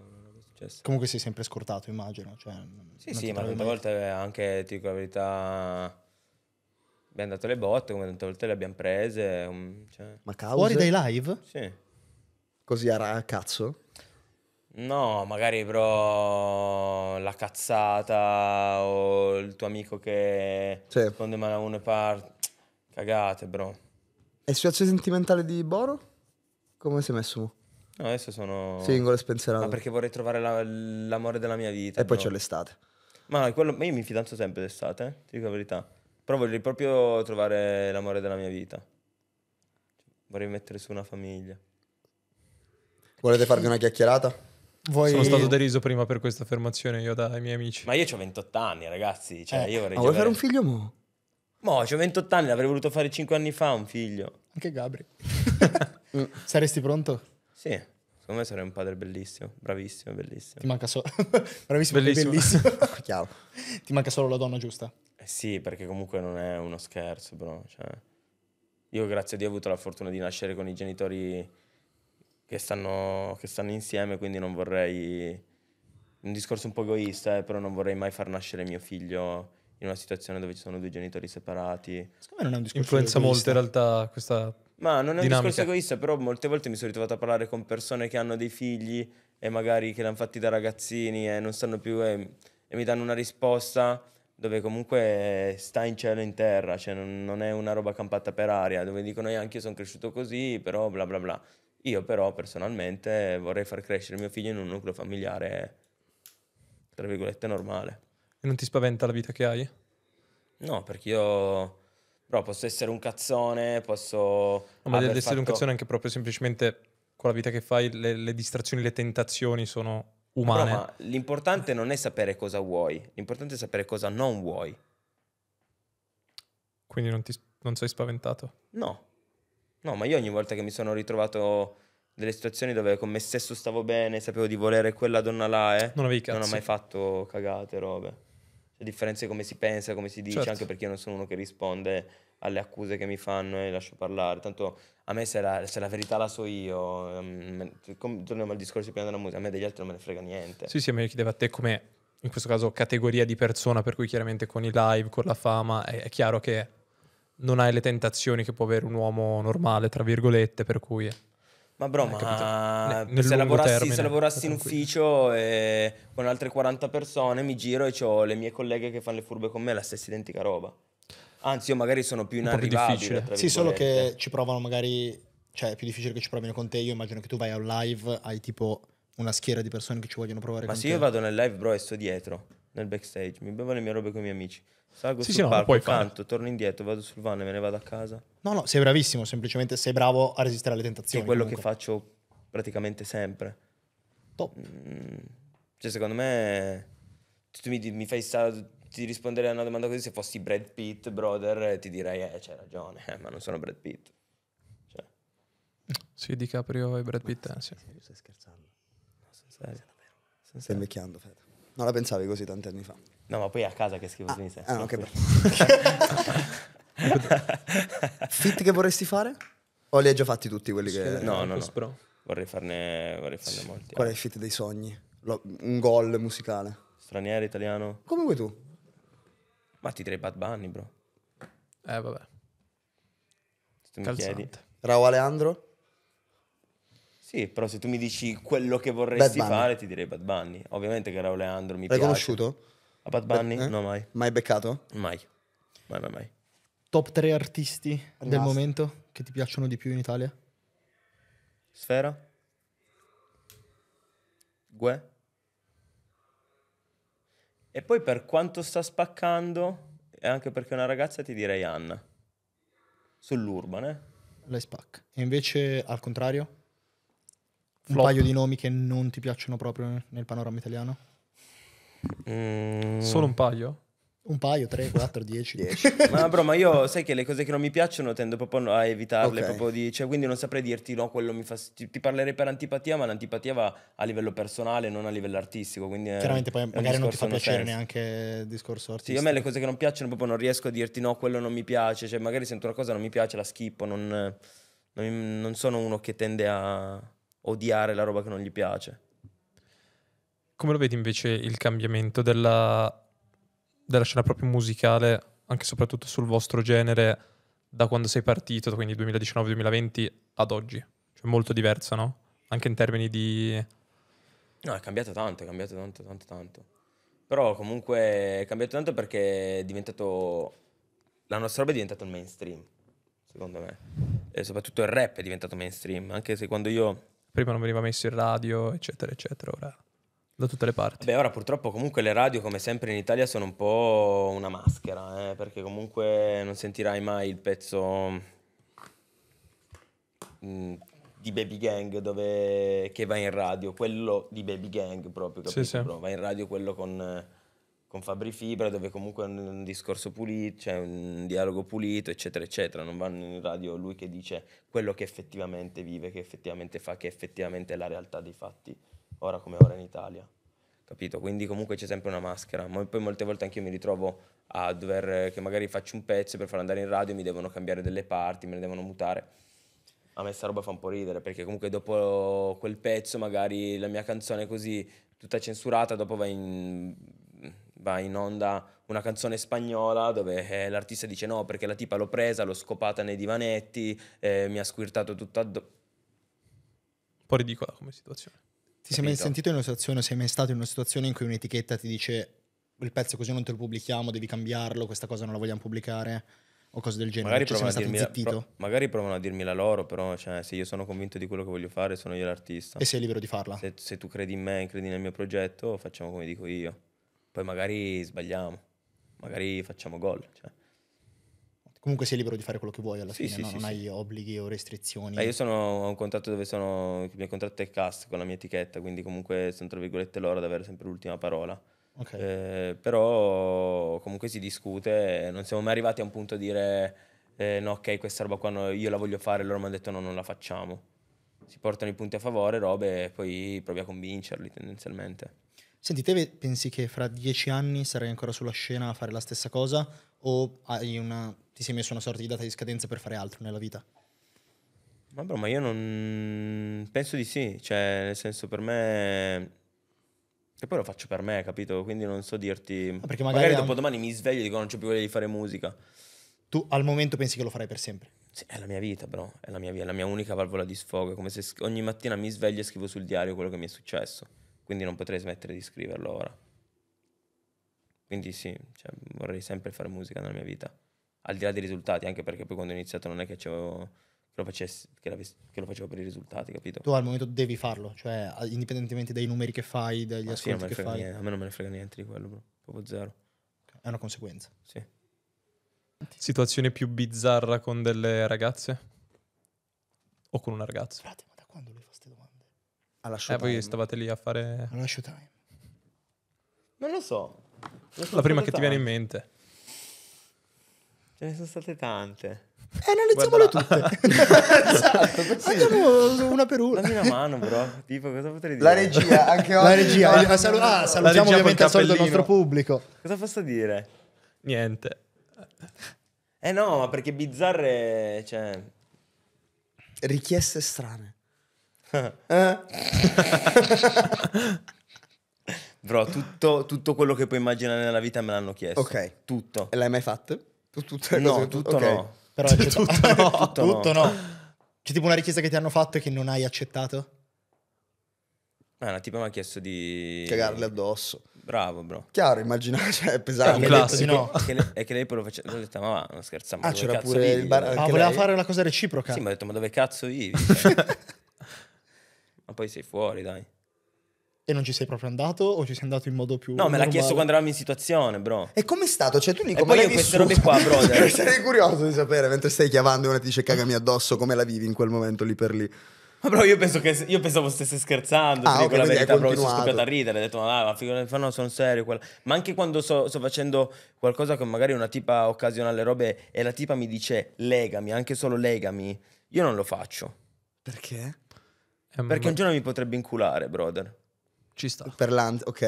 successo. Comunque sei sempre scortato, immagino. Cioè, sì, sì, ma tante
volte eh, anche, ti dico la verità, abbiamo dato le botte, come tante volte le abbiamo prese. Um, cioè. Ma cause? Fuori dai
live? Sì. Così a cazzo?
No, magari però la cazzata o il tuo amico che sì. risponde male a uno e parte. Cagate, bro.
E situazione sentimentale di Boro? Come si è messo?
No, adesso sono... Singolo e spensierato. Ma perché vorrei trovare la, l'amore della mia vita. E poi no? c'è l'estate. Ma, quello, io mi fidanzo sempre d'estate, eh? ti dico la verità. Però vorrei proprio trovare l'amore della mia vita. Vorrei mettere su una famiglia. Volete farvi una chiacchierata? Voi... Sono stato deriso prima per questa affermazione io dai miei amici. Ma io ho 28 anni, ragazzi. Cioè, eh. io vorrei. Ma vuoi fare un figlio mo? Mo, ho 28 anni, l'avrei voluto fare 5 anni fa un figlio.
Anche Gabri. <laughs> Saresti pronto?
Sì, secondo me sarei un padre bellissimo, bravissimo, bellissimo. Ti manca solo... <laughs> bravissimo, bellissimo. bellissimo. <laughs> Chiaro. Ti manca solo la donna giusta. Eh sì, perché comunque non è uno scherzo, bro. Cioè, io grazie a Dio ho avuto la fortuna di nascere con i genitori che stanno, che stanno insieme, quindi non vorrei... Un discorso un po' egoista, eh, però non vorrei mai far nascere mio figlio in una situazione dove ci sono due genitori separati. Secondo me non è un discorso Influenza egoista. molto
in realtà questa
ma non è un dinamica. discorso egoista, però molte volte mi sono ritrovato a parlare con persone che hanno dei figli e magari che l'hanno fatti da ragazzini e non sanno più e, e mi danno una risposta dove comunque sta in cielo e in terra, cioè non, non, è una roba campata per aria, dove dicono io eh, anche io sono cresciuto così, però bla bla bla. Io però personalmente vorrei far crescere mio figlio in un nucleo familiare, tra virgolette, normale.
E non ti spaventa la vita che hai?
No, perché io però posso essere un cazzone, posso... ma deve essere fatto... un cazzone
anche proprio semplicemente con la vita che fai, le, le distrazioni, le tentazioni sono umane. No, ma
l'importante non è sapere cosa vuoi, l'importante è sapere cosa non vuoi.
Quindi non, ti, non sei spaventato?
No. No, ma io ogni volta che mi sono ritrovato delle situazioni dove con me stesso stavo bene, sapevo di volere quella donna là, eh, non avevi cazzo. Non ho mai fatto cagate, robe le differenze come si pensa, come si dice, certo. anche perché io non sono uno che risponde alle accuse che mi fanno e lascio parlare. Tanto a me se la, se la verità la so io, um, torniamo al discorso prima della musica, a me degli altri non me ne frega niente. Sì,
sì, mi chiedeva a te come, in questo caso, categoria di persona, per cui chiaramente con i live, con la fama, è, è chiaro che non hai le tentazioni che può avere un uomo normale, tra virgolette, per cui...
Ma bro, eh, ma ne, se, lavorassi, termine, se lavorassi in ufficio e eh, con altre 40 persone mi giro e ho le mie colleghe che fanno le furbe con me, la stessa identica roba. Anzi, io magari sono più inarrivabile. Sì, solo che
ci provano magari, cioè è più difficile che ci provino con te. Io immagino che tu vai a un live, hai tipo una schiera di persone che ci vogliono provare ma con te. Ma se io
vado nel live, bro, e sto dietro nel backstage, mi bevo le mie robe con i miei amici, salgo sì, sul sì, palco, no, canto, fare. torno indietro, vado sul van e me ne vado a casa. No, no,
sei bravissimo, semplicemente sei bravo a resistere alle tentazioni. È quello comunque. che faccio praticamente sempre.
Top. Mm, cioè, secondo me, tu mi, mi fai stare ti risponderei a una domanda così se fossi Brad Pitt, brother, ti direi, eh, c'è ragione, eh, <laughs> ma non sono Brad Pitt. Cioè.
Sì, DiCaprio e Brad Pitt, ma, eh, sì. Serio,
stai scherzando?
No, sono serio.
Stai invecchiando, Fede. Non la pensavi così tanti anni fa. No, ma poi è a casa che scrivo ah, tennis. Ah, no, ok. Fit che
vorresti fare? O li hai già fatti tutti quelli sì, che... No, no, no. Pro. Vorrei farne, vorrei farne sì. molti. Qual
è il fit dei sogni? Lo, un gol musicale?
Straniero, italiano? Come vuoi tu? Ma ti direi Bad Bunny, bro. Eh, vabbè. Se tu mi chiedi. Rao Aleandro? Sì, però se tu mi dici quello che vorresti fare, ti direi Bad Bunny. Ovviamente che Raul Leandro mi L'hai piace. conosciuto? A Bad Bunny? Beh, eh? No, mai. Mai beccato? Mai. Mai, mai, mai.
Top 3 artisti Rimasti. del momento che ti piacciono di più in Italia?
Sfera? Gue? E poi per quanto sta spaccando, e anche perché è una ragazza, ti direi Anna. Sull'urban, eh?
Lei spacca. E invece al contrario? Flop. Un paio di nomi che non ti piacciono proprio nel panorama italiano?
Mm. Solo un paio?
Un paio, 3, 4, 10. 10.
ma bro, ma io sai che le cose che non mi piacciono tendo proprio a evitarle, okay. proprio di, cioè, quindi non saprei dirti no, quello mi fa... Ti, ti, parlerei per antipatia, ma l'antipatia va a livello personale, non a livello artistico. Quindi Chiaramente poi magari non ti fa piacere senso. neanche
il discorso artistico. Sì, a me le cose che
non piacciono proprio non riesco a dirti no, quello non mi piace, cioè magari sento una cosa non mi piace, la schippo, non, non, non sono uno che tende a odiare la roba che non gli piace.
Come lo vedi invece il cambiamento della, della scena proprio musicale, anche e soprattutto sul vostro genere, da quando sei partito, quindi 2019-2020, ad oggi? Cioè molto diverso, no? Anche in termini di...
No, è cambiato tanto, è cambiato tanto, tanto, tanto. Però comunque è cambiato tanto perché è diventato... La nostra roba è diventata il mainstream, secondo me. E soprattutto il rap è diventato mainstream, anche se quando io
prima non veniva messo in radio, eccetera, eccetera, ora da tutte le parti.
Beh, ora purtroppo comunque le radio, come sempre in Italia, sono un po' una maschera, eh, perché comunque non sentirai mai il pezzo mm, di Baby Gang dove, che va in radio, quello di Baby Gang proprio, Sì, sì. va in radio quello con con Fabri Fibra, dove comunque è un discorso pulito, c'è cioè un dialogo pulito, eccetera, eccetera. Non vanno in radio lui che dice quello che effettivamente vive, che effettivamente fa, che effettivamente è la realtà dei fatti, ora come ora in Italia. Capito? Quindi comunque c'è sempre una maschera. Ma poi molte volte anche io mi ritrovo a dover, che magari faccio un pezzo per farlo andare in radio, mi devono cambiare delle parti, me le devono mutare a me sta roba fa un po' ridere perché comunque dopo quel pezzo magari la mia canzone così tutta censurata dopo va in va in onda una canzone spagnola dove eh, l'artista dice no perché la tipa l'ho presa, l'ho scopata nei divanetti, eh, mi ha squirtato tutto addosso. Un po' ridicola come situazione. Ti sei mai sentito
in una situazione, sei mai stato in una situazione in cui un'etichetta ti dice il pezzo così non te lo pubblichiamo, devi cambiarlo, questa cosa non la vogliamo pubblicare? o cose del genere. Magari, cioè, provano a, dirmi la,
magari provano a dirmi la loro, però cioè, se io sono convinto di quello che voglio fare, sono io l'artista. E sei libero di farla. Se, se tu credi in me, credi nel mio progetto, facciamo come dico io. Poi magari sbagliamo, magari facciamo gol. Cioè.
Comunque sei libero di fare quello che vuoi alla sì, fine, sì, no? sì, non hai obblighi o restrizioni. Eh, io
sono a un contratto dove sono. Il mio contratto è cast con la mia etichetta, quindi comunque sono tra virgolette loro ad avere sempre l'ultima parola. Okay. Eh, però comunque si discute, non siamo mai arrivati a un punto a dire eh, no, ok, questa roba qua no, io la voglio fare, loro mi hanno detto no, non la facciamo. Si portano i punti a favore, robe, e poi provi a convincerli tendenzialmente.
Senti, te pensi che fra dieci anni sarai ancora sulla scena a fare la stessa cosa o una, ti sei messo una sorta di data di scadenza per fare altro nella
vita? Ma bro, ma io non... penso di sì, cioè nel senso per me... E poi lo faccio per me, capito? Quindi non so dirti... Ma perché magari, magari dopo domani mi sveglio e dico non c'ho più voglia di fare musica.
Tu al momento pensi che lo farai per sempre?
Sì, è la mia vita, bro. È la mia, vita, è la mia unica valvola di sfogo. È come se ogni mattina mi sveglio e scrivo sul diario quello che mi è successo quindi non potrei smettere di scriverlo ora. Quindi sì, cioè, vorrei sempre fare musica nella mia vita, al di là dei risultati, anche perché poi quando ho iniziato non è che, che, lo, facessi, che, che lo, facevo per i risultati, capito? Tu
al momento devi farlo, cioè indipendentemente dai numeri che fai, dagli Ma ascolti sì, che fai. Niente,
a me non me ne frega niente di quello, bro. proprio zero.
È una conseguenza. Sì. Situazione più bizzarra con delle ragazze? O con una ragazza? Frate, alla showtime. E eh, voi stavate lì a fare... Alla showtime.
Non lo so. La prima che tante. ti viene in mente. Ce ne sono state tante. Eh, analizziamole Guarda... tutte. <laughs> esatto, sì. una per una. Dammi una mano, bro. Tipo, cosa potrei dire? La regia, anche oggi. Ah, la regia. Ah, salu- ah, salutiamo La regia ovviamente il nostro pubblico. Cosa posso dire? Niente. Eh no, ma perché bizzarre, cioè...
Richieste strane.
Eh? Bro, tutto, tutto, quello che puoi immaginare nella vita me l'hanno chiesto. Ok. Tutto. E l'hai mai fatto? Tutte no, cose, tutto okay. no. Però <laughs> tutto, tutto, no. <laughs> tutto,
no. tutto no. C'è tipo una richiesta che ti hanno fatto e che non hai accettato?
Ah, una tipa mi ha chiesto di... Cagarle addosso. Bravo, bro.
Chiaro, immaginate, <laughs> cioè,
è pesante.
È un detto, no. Che, che, e che lei poi lo faceva, ho detto, ma va, non scherziamo. Ah, c'era pure vivi, il bar... Ma ah, voleva lei... fare una cosa reciproca. Sì, mi ha detto, ma dove cazzo vivi? Cioè, ma poi sei fuori, dai.
E non ci sei proprio andato o ci sei andato in modo più... No, me l'ha chiesto
quando eravamo in situazione, bro. E com'è stato? Cioè, tu Nico, e poi io queste robe qua, bro. <laughs> Cioè, sarei curioso
di sapere, mentre stai chiavando e una ti dice cagami addosso, come la vivi in quel momento lì per lì.
Ma bro, io, penso che, io pensavo stesse scherzando, ah, dico okay, la verità, bro, sono scoppiato a ridere, ho detto ma dai, ma no, sono serio. Quella. Ma anche quando sto so facendo qualcosa con magari una tipa occasionale robe e la tipa mi dice legami, anche solo legami, io non lo faccio.
Perché?
Eh, perché un giorno mi potrebbe inculare, brother.
Ci sta. Per l'ant, ok.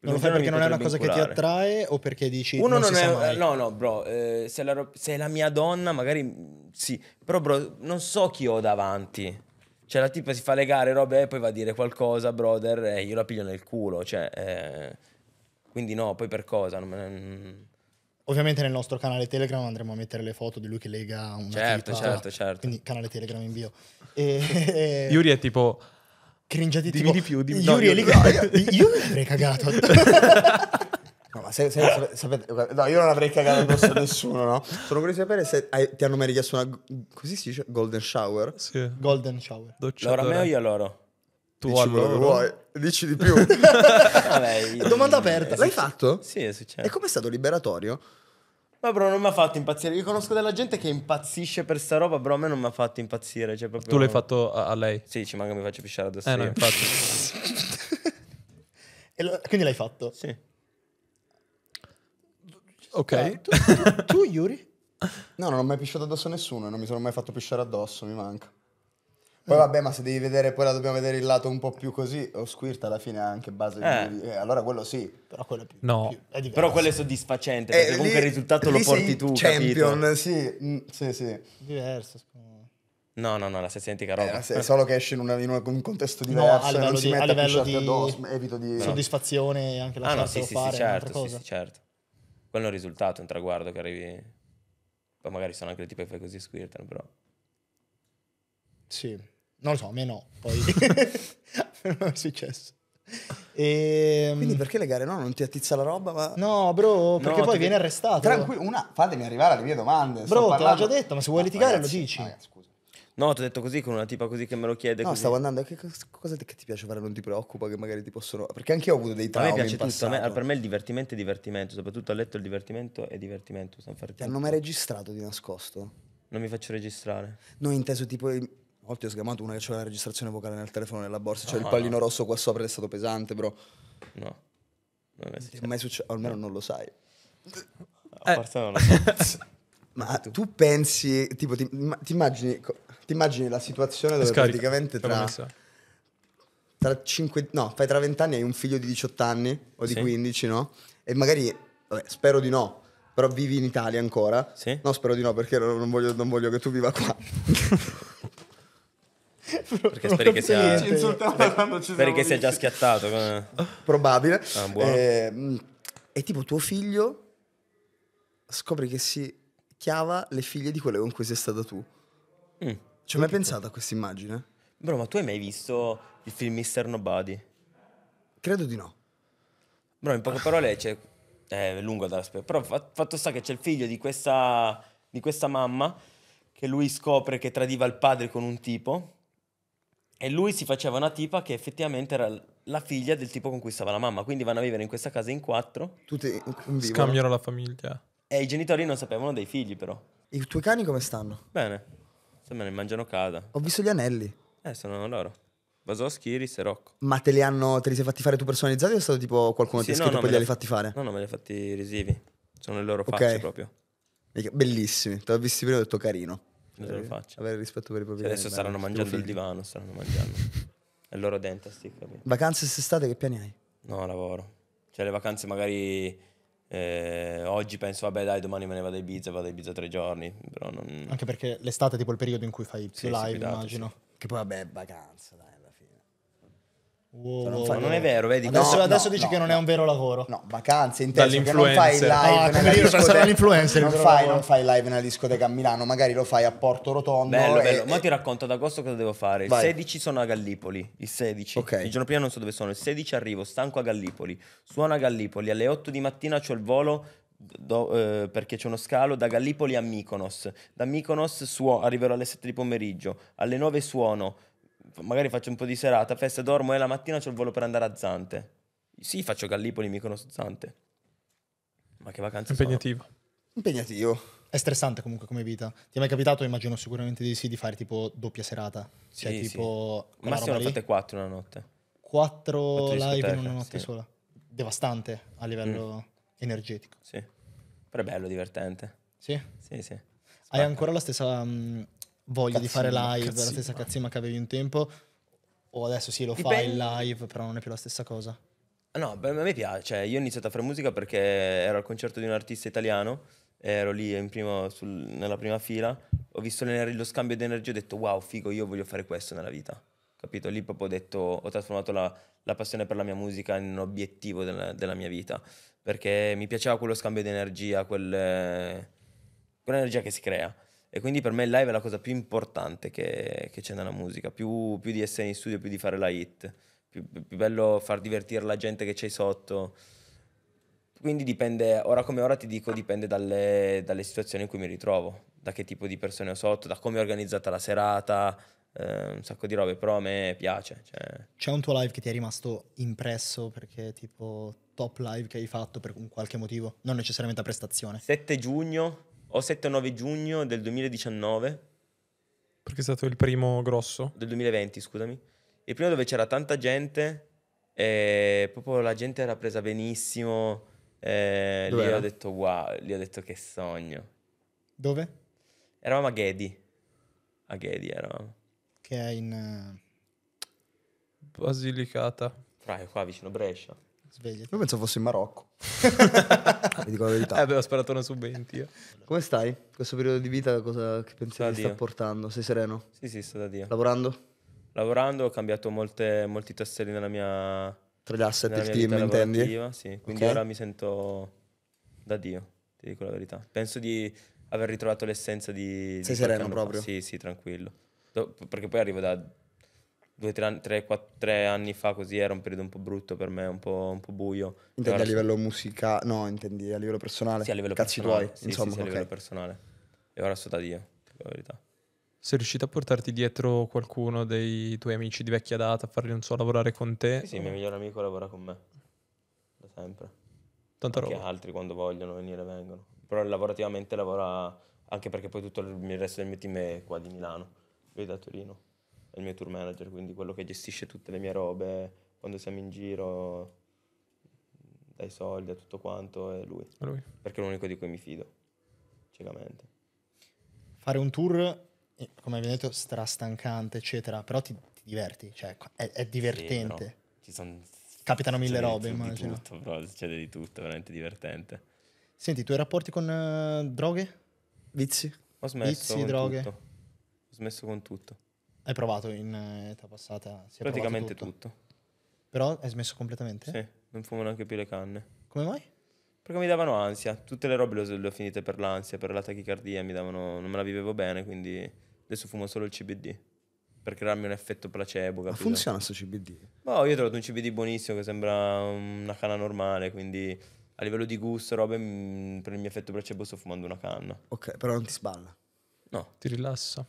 Non lo fai perché non è una cosa inculare. che ti attrae o perché
dici Uno non, non è, mai. No,
no, bro, eh, se, la, se, è la mia donna magari mm, sì, però bro, non so chi ho davanti. Cioè la tipa si fa legare robe e poi va a dire qualcosa, brother, e io la piglio nel culo, cioè... Eh, quindi no, poi per cosa? Non me ne... Mm,
Ovviamente nel nostro canale Telegram andremo a mettere le foto di lui che lega un certo, tipa, certo, certo. Quindi canale Telegram in bio. E... <laughs> Yuri è tipo cringiati dimmi tipo, di più, dimmi Yuri no, Yuri, <laughs> no, io non avrei cagato. no, ma se, se,
sapete, no, io non avrei cagato addosso a nessuno, no? Sono curioso di sapere se hai, ti hanno mai richiesto una così si dice golden shower? Sì. Golden shower. Doccia L'ora me o io loro? Tu Dici quello che vuoi, dici di più. <laughs> Vabbè, io- Domanda aperta. L'hai fatto? Sì, è successo. E successo. com'è stato liberatorio?
Ma bro, non mi ha fatto impazzire. Io conosco della gente che impazzisce per sta roba, bro, a me non mi ha fatto impazzire. Cioè, proprio... Tu l'hai fatto a, a lei. Sì, ci manca mi faccio pisciare addosso. Eh no, infatti. <laughs> E lo- quindi l'hai fatto. Sì.
Ok. <laughs> Tu, tu, tu, Yuri? No, non ho mai pisciato addosso a nessuno e non mi sono mai fatto pisciare addosso, mi manca. Poi vabbè, ma se devi vedere, poi la dobbiamo vedere il lato un po' più così, o Squirt alla fine è anche base eh. di... Eh, allora quello sì. Però quello è più... No. Più, è Però quello è soddisfacente, eh, perché eh, comunque il risultato lo porti tu, Champion, capito? sì, mm, sì, sì. Diverso,
No, no, no, la stessa identica eh, roba. Eh, solo che esce in, una, in, un contesto diverso, no, a non si di, mette a livello di, addosso, di... Soddisfazione e anche la ah, no, sì, sì, fare, certo, sì, certo, sì, certo. Quello è un risultato, un traguardo che arrivi... Poi magari sono anche le tipe che fai così e squirtano, però...
Sì. Non lo so, a me no, poi <laughs> non è
successo. E... Ehm, Quindi perché le gare no? Non ti attizza la roba? Ma... No, bro, perché no, poi viene arrestato. Tranquillo, una... fatemi arrivare alle mie domande. Bro, parlando... te l'ho già detto, ma se vuoi no, litigare ragazzi, lo dici. Ragazzi,
scusa. No, ti ho detto così con una tipa così che me lo chiede. No, così. stavo andando.
Che cosa che
ti piace fare? Non ti
preoccupa che magari ti possono. Perché anche io ho avuto dei traumi. A me piace tutto. Me, per
me il divertimento è divertimento. Soprattutto a letto il divertimento è divertimento. Ti hanno mai
registrato di nascosto?
Non mi faccio registrare.
No, inteso tipo. Una volta ho sgamato una che c'era la registrazione vocale nel telefono nella borsa, cioè no, il ah, pallino no. rosso qua sopra ed è stato pesante, bro. No. Non è, successo. mai successo, almeno non lo sai. A eh. parte eh. non lo so. <laughs> Ma tu. pensi, tipo, ti, ti, immagini, ti immagini la situazione dove Scarica. praticamente tra, tra 5, no, fai tra 20 anni hai un figlio di 18 anni o di sì. 15, no? E magari, vabbè, spero di no, però vivi in Italia ancora. Sì. No, spero di no perché non voglio, non voglio che tu viva qua. <laughs>
Perché
speri che sia, ci speri, speri che sia già schiattato. Probabile. Ah, eh,
mm, e tipo tuo figlio scopri che si chiava le figlie di quelle con cui sei stata tu. Mm. Cioè, mai pensato a questa immagine?
Bro, ma tu hai mai visto il film Mr. Nobody? Credo di no. Bro, in poche parole cioè, è lungo da aspettare. Però fatto sta che c'è il figlio di questa, di questa mamma che lui scopre che tradiva il padre con un tipo e lui si faceva una tipa che effettivamente era la figlia del tipo con cui stava la mamma. Quindi vanno a vivere in questa casa in quattro. Tutti in vivo. Scambiano
la famiglia.
E i genitori non sapevano dei figli, però.
I tuoi cani come stanno?
Bene. Se me ne mangiano casa.
Ho visto gli anelli.
Eh, sono loro. Basoschi, Iris e Rocco.
Ma te li, hanno, te li sei fatti fare tu personalizzati o è stato tipo qualcuno sì, ti ha scritto no, no, poi li hai fatti fare?
No, no, me li hai fatti risivi. Sono le loro okay. facce proprio.
Bellissimi. Te l'ho visti prima e ho detto carino cosa eh, lo faccia. Avere
rispetto per i propri cioè, Adesso saranno mangiando il divano, staranno mangiando. <laughs> È il loro dentasti. Capito?
Vacanze
quest'estate che piani hai?
No, lavoro. Cioè le vacanze magari... Eh, oggi penso, vabbè, dai, domani me ne vado a Ibiza, vado a Ibiza tre giorni. Non... Anche perché
l'estate è tipo il periodo
in cui fai più sì, live, immagino. Sì. Che poi,
vabbè, vacanza. Dai. Wow,
cioè, non, fai... non, è vero, vedi? Adesso, no, adesso dici
no, che non è un vero lavoro. No, vacanze, inteso che non fai ah, live ah, nella cioè, discoteca. non, fai, non fai live nella discoteca a Milano, magari lo fai a Porto Rotondo. Bello, e, bello.
Ma ti racconto ad agosto cosa devo fare. Il Vai. 16 sono a Gallipoli, il 16. Okay. Il giorno prima non so dove sono, il 16 arrivo, stanco a Gallipoli. Suono a Gallipoli, alle 8 di mattina ho il volo Do, eh, perché c'è uno scalo da Gallipoli a Mykonos. Da Mykonos suo, arriverò alle 7 di pomeriggio, alle 9 suono, magari faccio un po' di serata, festa, dormo e la mattina ho il volo per andare a Zante. Sì, faccio Gallipoli, mi conosco Zante. Ma che vacanza Impegnativo. Sono? Impegnativo.
È stressante comunque come vita. Ti è mai capitato, immagino sicuramente di sì, di fare tipo doppia serata? Sì, cioè, sì. tipo... Sì. Massimo ne fate
quattro una notte. Quattro, live in una notte sì. sola. Devastante a livello mm. energetico. Sì. Però è bello, divertente. Sì? Sì, sì.
Spacca. Hai ancora la stessa... Um, voglia cazzino, di fare live, cazzino. la stessa cazzima che avevi un tempo, o adesso sì lo Dipende. fai in live, però non è più la stessa cosa?
No, beh, a me piace, cioè, io ho iniziato a fare musica perché ero al concerto di un artista italiano, ero lì primo, sul, nella prima fila, ho visto lo scambio di energia e ho detto wow, figo, io voglio fare questo nella vita, capito? Lì proprio ho detto, ho trasformato la, la passione per la mia musica in un obiettivo della, della, mia vita, perché mi piaceva quello scambio di energia, quel, eh, quell'energia che si crea. E quindi per me il live è la cosa più importante che, che c'è nella musica, più, più, di essere in studio, più di fare la hit, più, più bello far divertire la gente che c'è sotto. Quindi dipende, ora come ora ti dico, dipende dalle, dalle situazioni in cui mi ritrovo, da che tipo di persone ho sotto, da come è organizzata la serata, eh, un sacco di robe, però a me piace. Cioè.
C'è un tuo live che ti è rimasto impresso perché tipo top live che hai fatto per un qualche motivo, non necessariamente
a prestazione?
7 giugno o 7-9 giugno del 2019.
Perché è stato il primo grosso?
Del 2020, scusami. Il primo dove c'era tanta gente e proprio la gente era presa benissimo. Eh, lì ho detto wow, lì ho detto che sogno. Dove? Eravamo a Ghedi. A Ghedi eravamo.
Che è in... Uh... Basilicata. Fra, qua vicino Brescia. Svegliati.
Io pensavo fosse in Marocco. Mi <laughs> dico la verità. Eh, avevo sparato una subenti. Io. Eh. Come stai? Questo periodo di vita cosa che pensi sta ti sta portando? Sei sereno?
Sì, sì, sta da Dio. Lavorando? Lavorando, ho cambiato molte, molti tasselli nella mia... Tra gli asset, del team, intendi? Sì, quindi okay. ora mi sento da Dio, ti dico la verità. Penso di aver ritrovato l'essenza di... Sei di sereno proprio? Fa. Sì, sì, tranquillo. Perché poi arrivo da due, tre, tre, quattro, tre, anni fa così era un periodo un po' brutto per me, un po', un po buio. Intendi a livello
musicale? No, intendi a livello personale? Sì, a livello Cazzi personale. tuoi, sì, insomma. Sì, sì, okay. a livello
personale. E ora sto da Dio, la verità. Sei
riuscito a portarti dietro qualcuno dei tuoi amici di vecchia data, a farli, non so, lavorare con te? Sì, sì, il mio migliore
amico lavora con me, da sempre. Tanta anche roba. altri quando vogliono venire vengono. Però lavorativamente lavora, anche perché poi tutto il resto del mio team è qua di Milano, lui da Torino è il mio tour manager, quindi quello che gestisce tutte le mie robe quando siamo in giro, dai soldi a tutto quanto, è lui. lui. Perché è l'unico di cui mi fido, ciecamente.
Fare un tour, eh, come vi ho detto, strastancante, eccetera, però ti, ti
diverti, cioè
è, è divertente.
Sì, son... Capitano mille robe, immagino. Di tutto, bro, succede di tutto, veramente divertente.
Senti, i tuoi rapporti con uh, droghe? Vizi? Ho smesso Vizi, con droghe. tutto.
Ho smesso con tutto. Hai provato
in eh, età passata? Si Praticamente
tutto. tutto. Però
hai smesso completamente?
Sì, non fumo neanche più le canne. Come mai? Perché mi davano ansia. Tutte le robe le ho, finite per l'ansia, per la tachicardia, davano, non me la vivevo bene, quindi adesso fumo solo il CBD. Per crearmi un effetto placebo. Capito? Ma
funziona questo CBD?
No, io ho trovato un CBD buonissimo che sembra una canna normale, quindi a livello di gusto, robe, mm, per il mio effetto placebo sto fumando una canna.
Ok, però non ti sballa. No. Ti rilassa.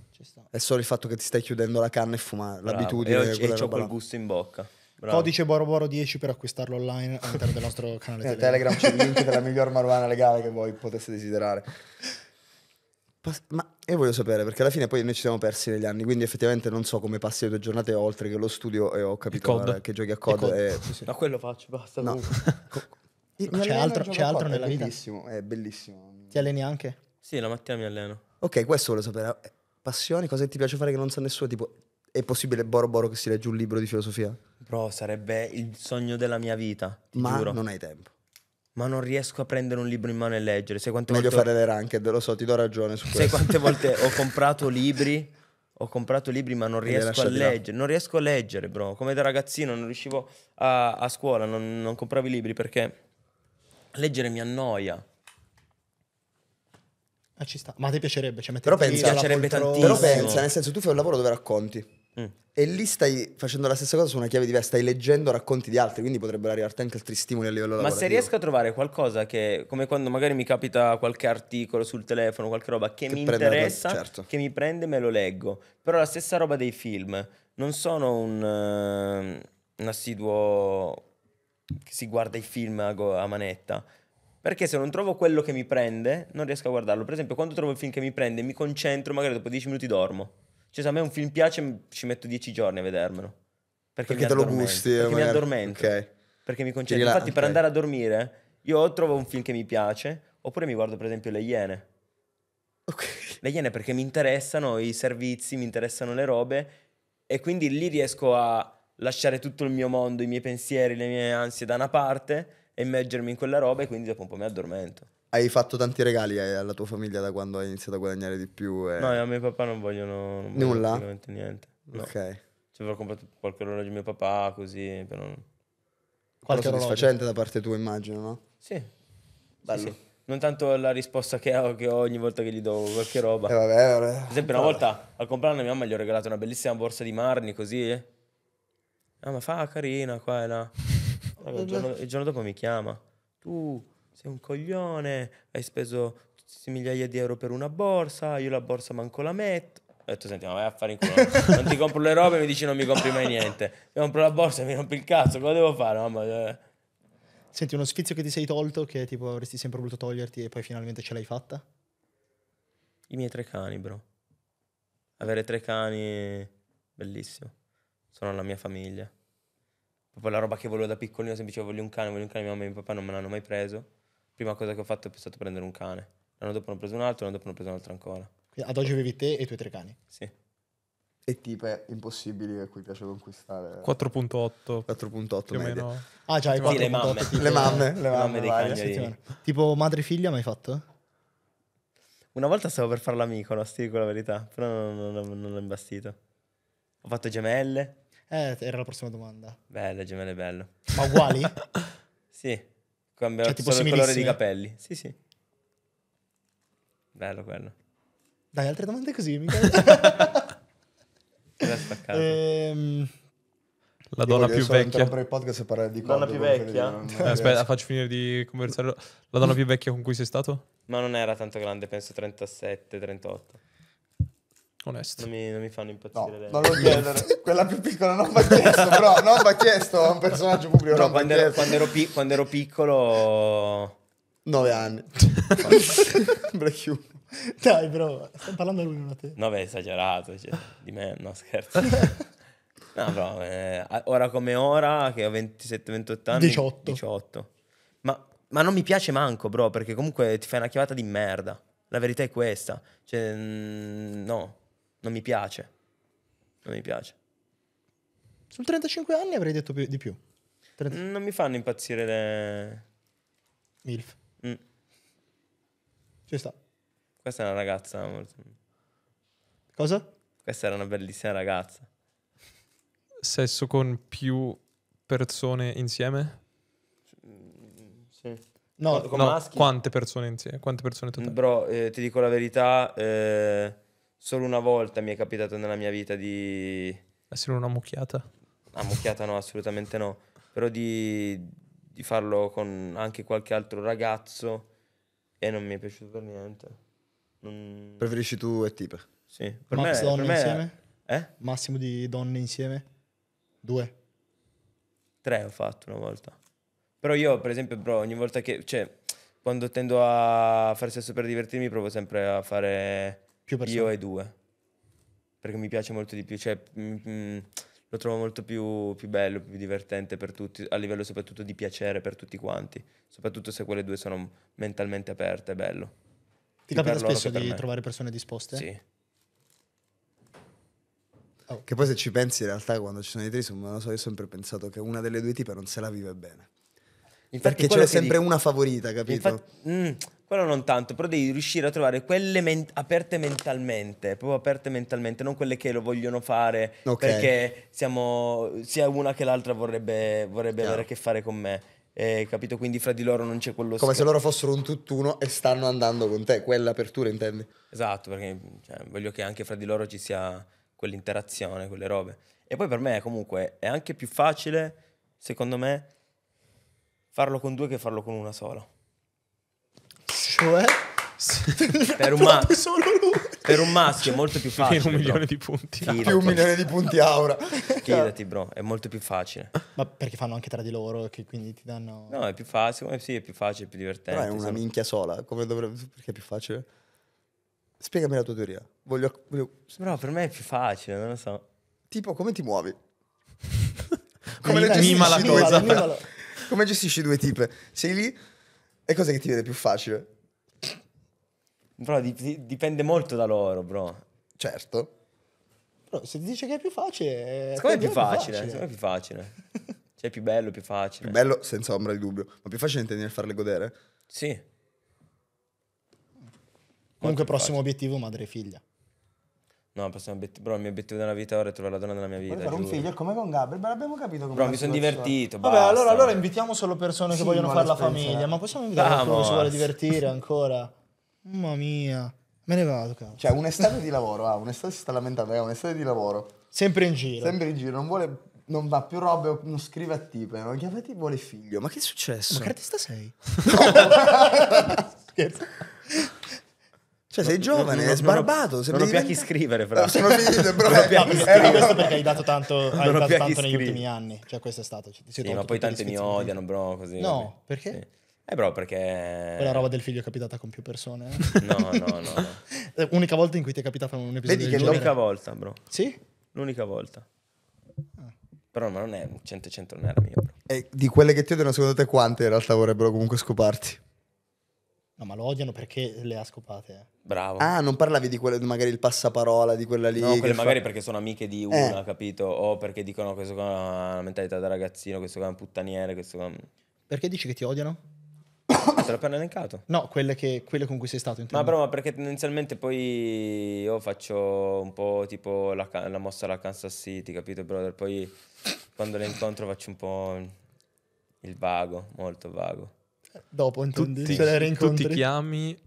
È solo il fatto che ti stai chiudendo la canna e fumare. Bravo. L'abitudine. E, e ho quel gusto in
bocca. Bravo. Codice
BoroBoro10 per acquistarlo online all'interno del nostro canale eh, Telegram. Telegram c'è il <laughs>
link della miglior marijuana legale che voi poteste desiderare. Ma io voglio sapere, perché alla fine poi noi ci siamo persi negli anni, quindi effettivamente non so come passi le tue giornate oltre che lo studio e ho capito la, che giochi a COD. E... Sì, sì. Ma quello faccio, basta. No. <laughs> c'è altro, c'è altro nella vita? È bellissimo,
è bellissimo.
Ti alleni anche?
Sì, la mattina mi alleno.
Ok, questo volevo sapere. Eh, passioni, cosa ti piace fare che non sa nessuno? Tipo, è possibile Boro Boro che si legge un libro di filosofia?
Bro, sarebbe il sogno della mia vita, Ma giuro. non hai tempo. Ma non riesco a prendere un libro in mano e leggere. Sai quante Meglio volte... fare le ranked, lo so, ti do ragione su questo. Sai quante volte <laughs> ho comprato libri, ho comprato libri ma non riesco a leggere. Non riesco a leggere, bro. Come da ragazzino non riuscivo a, a scuola, non, non compravo i libri perché leggere mi annoia.
Ah, ci sta. Ma ti piacerebbe? Cioè, però pensa, piacerebbe tantissimo. Però pensa, nel
senso, tu fai un lavoro dove racconti. Mm. E lì stai facendo la stessa cosa su una chiave diversa, stai leggendo racconti di altri, quindi potrebbero arrivarti anche altri stimoli a livello lavorativo. Ma se riesco
a trovare qualcosa che, come quando magari mi capita qualche articolo sul telefono, qualche roba che, che mi interessa, tua... certo. che mi prende, me lo leggo. Però la stessa roba dei film. Non sono un, uh, un assiduo che si guarda i film a, go- a manetta. Perché se non trovo quello che mi prende, non riesco a guardarlo. Per esempio, quando trovo il film che mi prende, mi concentro, magari dopo 10 minuti dormo. Cioè, se a me un film piace, ci metto 10 giorni a vedermelo. Perché, perché te lo gusti. Perché magari... mi addormento. Okay. Perché mi concentro. Infatti, okay. per andare a dormire, io trovo un film che mi piace, oppure mi guardo, per esempio, Le Iene. Okay. Le Iene perché mi interessano i servizi, mi interessano le robe, e quindi lì riesco a lasciare tutto il mio mondo, i miei pensieri, le mie ansie da una parte e immergermi in quella roba e quindi dopo un po' mi addormento. Hai
fatto tanti regali eh, alla tua famiglia da quando hai iniziato a guadagnare di più? E... No,
a mio papà non vogliono non nulla. Vogliono niente. No. Ok. Ci avrò comprato qualche orologio mio papà, così per Qualche soddisfacente
da parte tua, immagino, no?
Sì. Bello. Sì, sì. Non tanto la risposta che ho, che ho ogni volta che gli do qualche roba. Eh, vabbè, vabbè. Per esempio, una volta al compleanno mia mamma gli ho regalato una bellissima borsa di marni, così. Ah, ma fa carina qua e là il giorno, il giorno dopo mi chiama. Tu sei un coglione, hai speso migliaia di euro per una borsa, io la borsa manco la metto. Ho detto, senti, ma vai a fare in culo. non ti compro le robe, e mi dici non mi compri mai niente. Mi compro la borsa e mi rompi il cazzo, cosa devo fare? Mamma, eh.
Senti, uno sfizio che ti sei tolto, che tipo avresti sempre voluto toglierti e poi finalmente ce l'hai fatta?
I miei tre cani, bro. Avere tre cani, bellissimo. Sono la mia famiglia proprio la roba che volevo da piccolino, se dicevo voglio un cane, voglio un cane, mia mamma e mio papà non me l'hanno mai preso. Prima cosa che ho fatto è stato prendere un cane. L'anno dopo ne ho preso un altro, l'anno dopo ne ho preso un altro ancora.
Quindi ad oggi avevi te e i tuoi tre cani?
Sì.
E tipe impossibili a cui piace conquistare. 4.8. 4.8 più media. o meno. Ah già, sì, 4. le mamme. 8, le mamme,
le mamme, dei cani. Tipo madre figlia mai fatto?
Una volta stavo per fare l'amico, no, sì, la verità, però non, l'ho imbastito. Ho fatto gemelle.
Eh, era la prossima domanda.
Bello, gemelle bello. Ma uguali? <laughs> sì, cambia cioè, tipo solo il colore dei capelli. Sì, sì. Bello quello.
Dai, altre domande così, <laughs> mica.
ehm...
La donna più vecchia. il
podcast e parlare di donna più vecchia. Non eh,
aspetta,
faccio finire di conversare. La donna più vecchia con cui sei stato?
Ma non era tanto grande, penso 37, 38 onesto. Non mi, non mi fanno impazzire. No, non lo chiedere. <laughs> Quella
più piccola non va chiesto, però non va chiesto a un personaggio
pubblico. No, quando ero, quando, ero pi- quando ero piccolo... 9 anni. Black <laughs> Humor. Dai,
però, sta parlando lui, non a te.
No, beh, esagerato, cioè, di me, no, scherzo. No, però, eh, ora come ora, che ho 27-28 anni. 18. 18. Ma, ma, non mi piace manco, bro, perché comunque ti fai una chiavata di merda. La verità è questa. Cioè, mm, no non mi piace. Non mi piace.
Sul 35 anni avrei detto più, di più.
30. Non mi fanno impazzire le... MILF. Mm. Ci sta. Questa è una ragazza molto... Cosa? Questa era una bellissima ragazza.
Sesso con più persone insieme?
Sì. No, no quante
persone insieme? Quante persone totali?
Bro, eh, ti dico la verità... Eh solo una volta mi è capitato nella mia vita di...
Essere una mucchiata?
Una ah, mucchiata no, assolutamente no. Però di, di farlo con anche qualche altro ragazzo e non mi è piaciuto per niente. Non... Preferisci tu e Tipe? Sì. Per Max me, donne per me insieme?
Eh? Massimo di donne insieme? Due? Tre ho
fatto una volta. Però io, per esempio, bro, ogni volta che... Cioè, quando tendo a fare sesso per divertirmi, provo sempre a fare più persone. Io e due. Perché mi piace molto di più, cioè mh, mm, mm, lo trovo molto più, più, bello, più divertente per tutti, a livello soprattutto di piacere per tutti quanti, soprattutto se quelle due sono mentalmente aperte, è bello. Ti più capita spesso di me. trovare persone disposte? Sì.
Oh. Che poi se ci pensi in realtà quando ci sono i trisum, non lo so, io ho sempre pensato che una delle due tipe non se la vive bene. Infatti perché c'è sempre dico. una favorita, capito? Infatti,
mh, mm, quello non tanto, però devi riuscire a trovare quelle men- aperte mentalmente, proprio aperte mentalmente, non quelle che lo vogliono fare okay. perché siamo, sia una che l'altra vorrebbe, vorrebbe avere a che fare con me. Eh, capito? Quindi fra di loro non c'è quello Come sc- se loro
fossero un tutt'uno e stanno andando con te, quell'apertura intendi?
Esatto, perché cioè, voglio che anche fra di loro ci sia quell'interazione, quelle robe. E poi per me comunque è anche più facile, secondo me, farlo con due che farlo con una sola. Cioè? per, <laughs> un ma- per un maschio è molto più facile. Per un milione bro. di punti. Fidati. Più un milione di punti aura. Fidati, bro, è molto più facile. Ma perché fanno anche
tra di loro, che quindi ti danno...
No, è più facile, eh sì, è più facile, più divertente. Però è una minchia sola, come
dovrebbe... perché è più facile? Spiegami la tua teoria. Voglio... Voglio... Bro, per me è più facile, non lo so. Tipo, come ti muovi? <laughs>
come mima, la cosa.
Mimala. Esatto. <laughs> Come gestisci due tipe? Sei lì e cosa che ti vede più facile?
Bro, dip- dipende molto da loro, bro. Certo.
Bro, se ti dice che è più facile... Eh, secondo me è più facile, secondo me è più
facile. cioè, più bello, più facile. Più
bello, senza ombra di dubbio. Ma più facile intendi nel farle godere? Sì.
Comunque, prossimo facile. obiettivo, madre e figlia.
No, il mio obiettivo della vita ora è trovare la donna della mia vita. Voglio fare un figlio
come con Gabriel, ma l'abbiamo capito
come Però mi sono divertito. Vabbè, basta. allora, allora invitiamo solo persone sì, che vogliono fare la famiglia, ma possiamo invitare qualcuno che si vuole divertire ancora? Mamma mia. Me ne vado, cavolo.
Cioè, un'estate di lavoro, ah, un'estate si sta lamentando, è eh, un'estate di lavoro. Sempre in giro. Sempre in giro, non vuole non va più robe, non scrive a tipe, non chiama ti vuole figlio. Ma che è successo? Ma che artista sei? <laughs> <laughs> no. Scherzo. Cioè, sei giovane, non, non, sbarbato. Non, non ho più a chi <laughs> scrivere, però. Sono finito, bro. Non ho più a chi scrivere. questo perché hai dato tanto,
hai dato tanto negli ultimi anni. Cioè, questo è stato. Cioè, sì, ma poi tanti mi odiano, bro, così. No, perché? Sì.
Eh, bro, perché. Quella roba del
figlio è capitata con
più persone. Eh. No, no, no. <laughs> Unica volta in cui ti è capitata un episodio Vedi che l'unica volta, bro. Sì? L'unica volta. Ah. Però non è 100-100 non era mio, bro.
E eh, di quelle che ti odiano, secondo te quante in realtà vorrebbero comunque scoparti? No, ma lo odiano perché le ha scopate. Eh. Bravo. Ah, non parlavi di quelle, magari il passaparola, di quella lì. No, quelle magari fa...
perché sono amiche di una, eh. capito? O perché dicono questo qua ha una mentalità da ragazzino, questo qua è un puttaniere, questo qua...
Perché dici che ti odiano?
Te l'ho appena elencato.
No, quelle, che, quelle con cui sei stato. Intendo. Ma però,
ma perché tendenzialmente poi io faccio un po' tipo la, la mossa alla Kansas City, capito, brother? Poi quando le incontro faccio un po' il vago, molto vago.
Dopo, intendi? Tutti, Se le tutti chiami...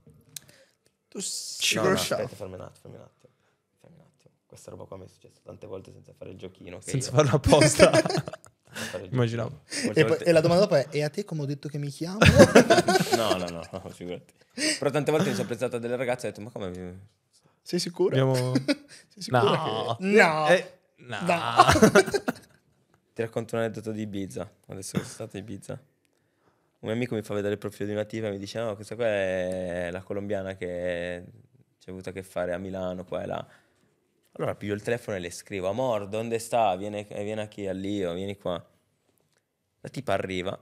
Tu ci no, no, aspetta, fermi un attimo, fermi un attimo. Fermi un attimo. Questa roba qua mi è successa tante volte senza fare il giochino. Senza io... farlo apposta. <laughs> <laughs> Immaginavo. E, volte... e, la domanda dopo è: e a
te come ho detto che mi chiamo? <laughs>
no, no, no, no, figurati. Però tante volte mi sono a delle ragazze e ho detto: Ma come? Sei sicuro? Abbiamo... Sei sicura no, che... no, eh, no. no. Ti racconto un aneddoto di Ibiza. Adesso che sono stato a Ibiza un amico mi fa vedere il profilo di una tipa e mi dice no, oh, questa qua è la colombiana che ci ha avuto a che fare a Milano, qua e là. Allora piglio il telefono e le scrivo, amor, dove sta? Viene, eh, viene qui, a Lio, oh, vieni qua. La tipa arriva,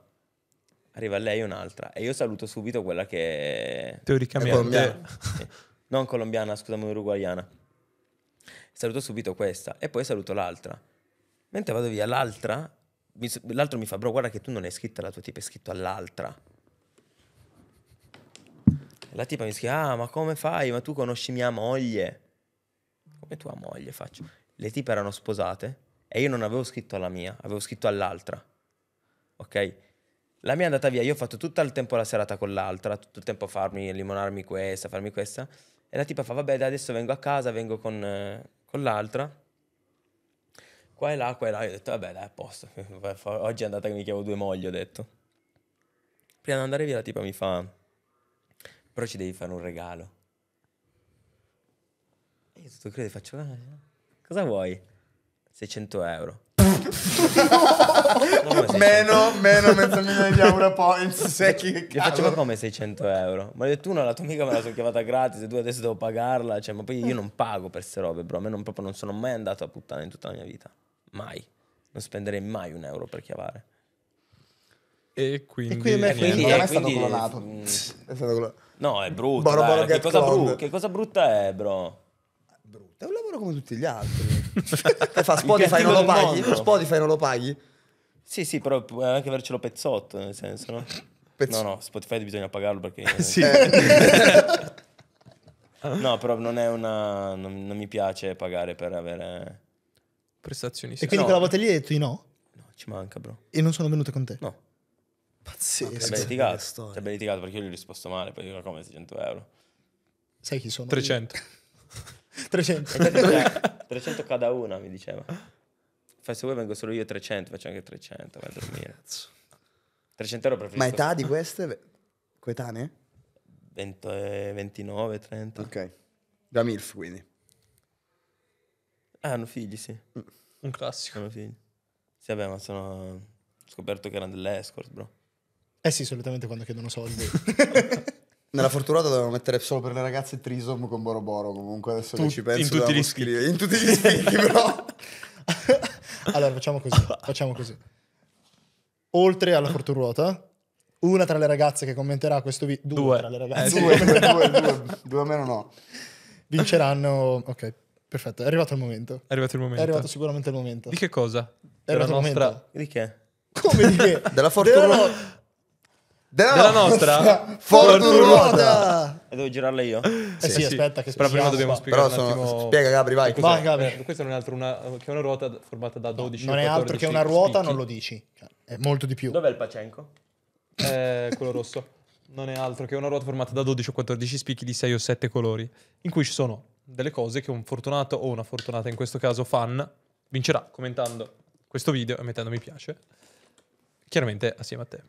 arriva lei un'altra e io saluto subito quella che... Teoricamente... È non colombiana, scusami, uruguayana. Saluto subito questa e poi saluto l'altra. Mentre vado via, l'altra l'altro mi fa, bro, guarda che tu non hai scritto alla tua tipa, hai scritto all'altra. La tipa mi scrive, ah, ma come fai? Ma tu conosci mia moglie? Come tua moglie faccio? Le tipe erano sposate e io non avevo scritto alla mia, avevo scritto all'altra. Ok? La mia è andata via, io ho fatto tutto il tempo la serata con l'altra, tutto il tempo a farmi, limonarmi questa, farmi questa. E la tipa fa, vabbè, adesso vengo a casa, vengo con, eh, con l'altra qua e là, qua e là, io ho detto vabbè dai a posto, <laughs> oggi è andata che mi chiamo due mogli, ho detto. Prima di andare via la tipa mi fa, però ci devi fare un regalo. E io tutto credo faccio, ah, cosa vuoi? 600 euro. <laughs> meno, meno mezzo milione di euro points. <laughs> se chi che faccio ma come 600 euro ma ho detto, una, la tua amica me la sono chiamata gratis e tu adesso devo pagarla cioè ma poi io non pago per queste robe bro a me non, proprio non sono mai andato a puttana in tutta la mia vita mai. Non spenderei mai un euro per chiavare. E quindi, e quindi, quindi, è, quindi è, stato quindi... Mm, è stato clonato. No, è brutto. Boro, boro che, cosa bru- che, cosa brutta è, bro? Brutta. È un lavoro come tutti gli altri. <laughs> fa Spotify non lo paghi? Mondo. Spotify non lo paghi? Sì, sì, però puoi anche avercelo pezzotto, nel senso, no? Pezz- no, no, Spotify bisogna pagarlo perché... <laughs> sì. <laughs> no, però non è una... Non, non mi piace pagare per avere prestazioni. E quindi no. quella volta
lì hai detto di no? No, ci manca, bro. E non sono venute con te? No.
Pazzesco. Ti litigato. Ti litigato perché io gli ho risposto male, perché io come 600 euro.
Sai chi sono? 300. 300. 300.
300 cada una, mi diceva. Fai se vuoi vengo solo io 300, faccio anche 300, vai a dormire. 300 euro preferisco. Ma età di <laughs>
queste? Coetanee?
20, 29, 30. Ok. Da MILF quindi. Ah, hanno figli, sì. Mm, un classico. Hanno figli. Sì, vabbè, ma sono... scoperto che erano dell'escort, bro.
Eh sì, solitamente quando chiedono soldi. <laughs>
Nella fortunata
dovevo mettere solo per le ragazze Trisom con Boroboro. Comunque adesso tu, che ci penso. In tutti gli scrivere. In tutti gli spicchi, però.
<laughs> allora facciamo così: facciamo così. Oltre alla fortunata, una tra le ragazze che commenterà questo video. Due, due. tra le ragazze. Eh, due, due, due, due, due a meno no. Vinceranno. Ok. Perfetto, è arrivato il momento.
È arrivato il
momento. È arrivato sicuramente il momento. Di che cosa? È della nostra. Momento. Di che? Come di che?
<laughs> della fortuna. Della,
della, della nostra fortuna.
E
devo girarla io. Eh sì, sì, eh sì. aspetta che Però prima dobbiamo spiegare Però sono... Spiega Gabri, vai. Questo, vai Gabri. Eh, questa
non è altro una... che una ruota formata da 12 no, Non è altro che una ruota, spicchi. non lo
dici. È molto di
più. Dov'è il Pacenco? Eh, quello rosso. Non è altro che una ruota formata da 12 o 14 spicchi di 6 o 7 colori, in cui ci sono delle cose che un fortunato o una fortunata, in questo caso fan, vincerà commentando questo video e mettendo mi piace. Chiaramente assieme a te.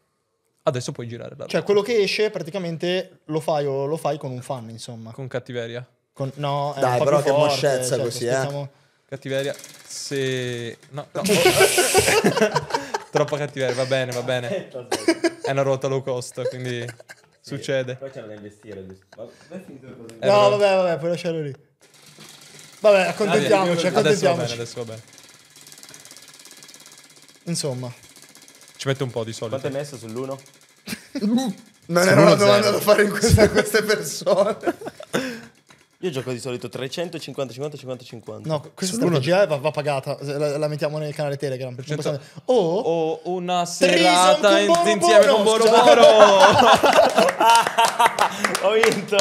Adesso puoi girare la Cioè,
quello che esce praticamente lo fai o lo fai con un fan, insomma. Con cattiveria. Con, no, è Dai, un po' più che forte, moscezza certo, cioè, così, eh. scherziamo-
Cattiveria, se... No, no. <laughs> Troppa cattiveria, va bene, va bene. È una ruota low cost, quindi succede. Poi c'è da investire,
Ma è finito il eh, No,
vabbè, vabbè, puoi lasciarlo lì.
Vabbè, accontentiamoci, accontentiamoci. Adesso va bene, adesso
va Insomma. Ci mette un
po' di soldi. Quanto hai messo sull'1?
<laughs> non era una domanda da fare in questa, queste
persone. <laughs> Io gioco di solito 350, 50, 50, 50, No, questa
strategia va, va pagata. La, la, mettiamo nel canale Telegram. Possiamo... Oh,
oh, una
serata in, insieme con Boro cioè- <laughs> Ho vinto.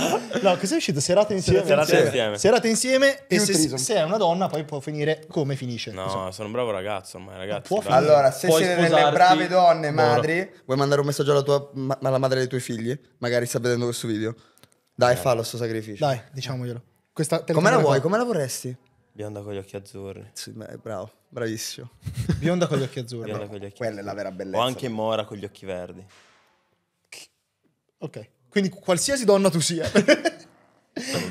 <laughs> No, cos'è uscito? Serata insieme. Serata insieme. insieme. Serata insieme e se, se, è
una donna poi può finire come finisce. No,
insomma.
sono un bravo ragazzo, ma ragazzi... Ma allora, se puoi siete sposarti, delle brave donne, madri,
moro. vuoi mandare un messaggio alla, tua, ma, alla madre dei tuoi figli? Magari sta vedendo questo video. Dai, eh. fa lo sto sacrificio. Dai,
diciamoglielo. Questa, come la vuoi? Come la vorresti?
Bionda con gli occhi azzurri. Sì, beh, bravo, bravissimo. <laughs> Bionda con gli
occhi azzurri. Bionda con gli occhi Quella è la vera bellezza. O anche Mora con gli occhi verdi.
Ok. Quindi qualsiasi donna tu sia.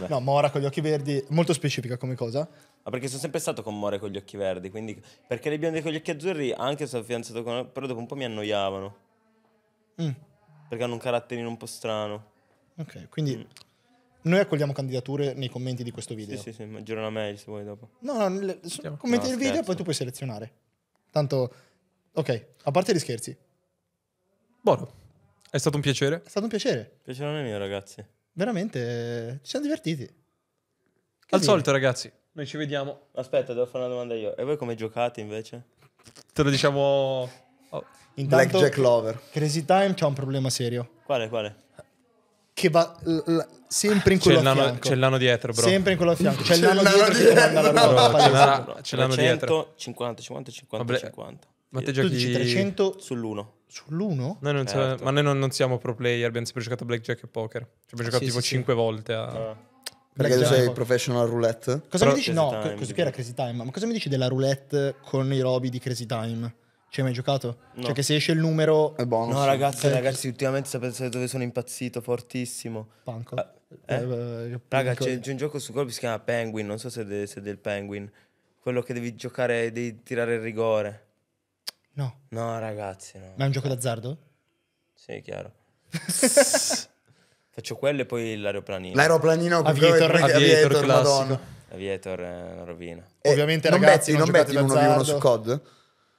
no, Mora con gli occhi verdi, molto specifica come cosa.
Ma perché sono sempre stato con More con gli occhi verdi, quindi... Perché le bionde con gli occhi azzurri, anche se sono fidanzato con... Però dopo un po' mi annoiavano. Mm. Perché hanno un caratterino un po' strano.
Ok, quindi... Mm. Noi accogliamo candidature nei commenti di questo video. Sì, sì,
sì, ma una mail se vuoi dopo. No,
no, le, commenti no, del video e poi tu puoi selezionare. Tanto... Ok, a parte gli scherzi. Buono.
È stato un piacere. È stato
un piacere. Piacere mio, ragazzi.
Veramente, eh, ci siamo divertiti. Che Al dire? solito, ragazzi,
noi ci vediamo. Aspetta, devo fare una domanda io. E voi come giocate invece?
Te lo diciamo.
Oh. Intanto, Jack Lover.
Crazy Time c'ha un problema serio. Quale, quale? Che va l- l- sempre in quello a fianco.
C'è l'anno dietro, bro. Sempre in quello a fianco. C'è, c'è l'anno, l'anno dietro. dietro. No, no, c'è, l'anno, c'è l'anno dietro. 50, 50, 50, Vabbè, 50. Ma te giochi... 300 sull'1.
Sull'1? Noi non certo. so, ma noi non, non, siamo pro player, abbiamo sempre giocato a blackjack e poker. Ci abbiamo ah, giocato sì, tipo sì, 5 sì. volte a... Ah. Perché tu sei professional roulette? Cosa Però mi dici? Crazy no, time, così che era
Crazy Time. Ma cosa mi dici della roulette con i Robi di Crazy Time? Ci hai mai giocato? No. Cioè che se esce il numero... È buono. No ragazzi, eh. ragazzi,
ultimamente sapete dove sono impazzito fortissimo. Panco. Ah, eh, eh? Eh, eh. Raga, c'è, c'è, un gioco su colpi che si chiama Penguin, non so se, de, se è del Penguin. Quello che devi giocare, devi tirare il rigore. No. No, ragazzi, no. Ma è un gioco d'azzardo? Sì, chiaro. <laughs> Faccio quello e poi l'aeroplanino. L'aeroplanino Aviator, Aviator, Aviator Madonna. Aviator è una rovina. E eh, Ovviamente, non ragazzi, metti, non, metti in uno di uno su COD?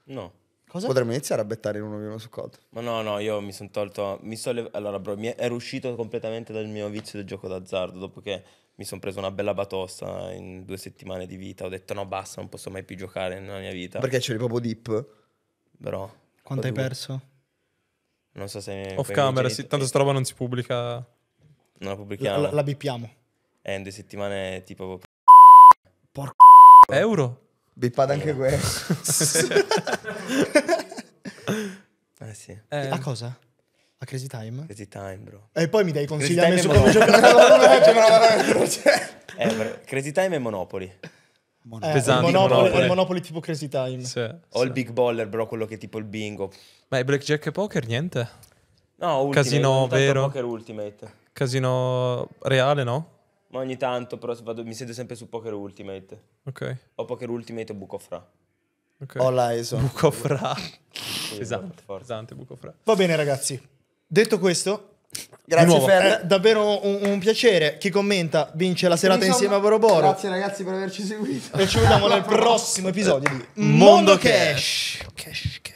No. Cosa? Potremmo
iniziare a bettare in uno di uno su COD.
Ma no, no, io mi sono tolto... Mi so lev... Allora, bro, mi ero uscito completamente dal mio vizio del gioco d'azzardo dopo che mi sono preso una bella batosta in due settimane di vita. Ho detto no, basta, non posso mai più giocare nella mia vita. Perché c'eri
proprio deep?
Però. Quanto hai due. perso? Non so se. Off camera, sì, tanto sta
roba non si pubblica.
Non la pubblichiamo. La, la bippiamo. È eh, in due settimane tipo.
Porco. Euro? Bippate anche no. questo. <laughs> eh sì. Eh. A cosa?
A Crazy Time? Crazy Time, bro. E poi mi dai consigli a me su come giocare. <laughs> Eh, Crazy Time
e Monopoly. Mon- eh, pesante. Il Monopoly, Monopoly. il Monopoly tipo Crazy Time. Sì, Ho sì. il Big Baller, però quello che è tipo il bingo. Ma
è blackjack e poker niente? No, Ultimate. Casino vero? Poker Ultimate. Casino reale, no?
Ma ogni tanto, però vado, mi siedo sempre su Poker Ultimate. Ok. O Poker Ultimate o Buco Fra.
Okay. All eyes on. Buco Fra.
sì, esatto, pesante, pesante Buco
Va bene ragazzi. Detto questo, Grazie Fer, eh, davvero un, un, piacere. Chi commenta vince la serata insieme a Boroboro. Grazie
ragazzi per averci seguito. E ci vediamo <laughs> nel prossimo
episodio di Mondo, Mondo Cash. Cash, Cash.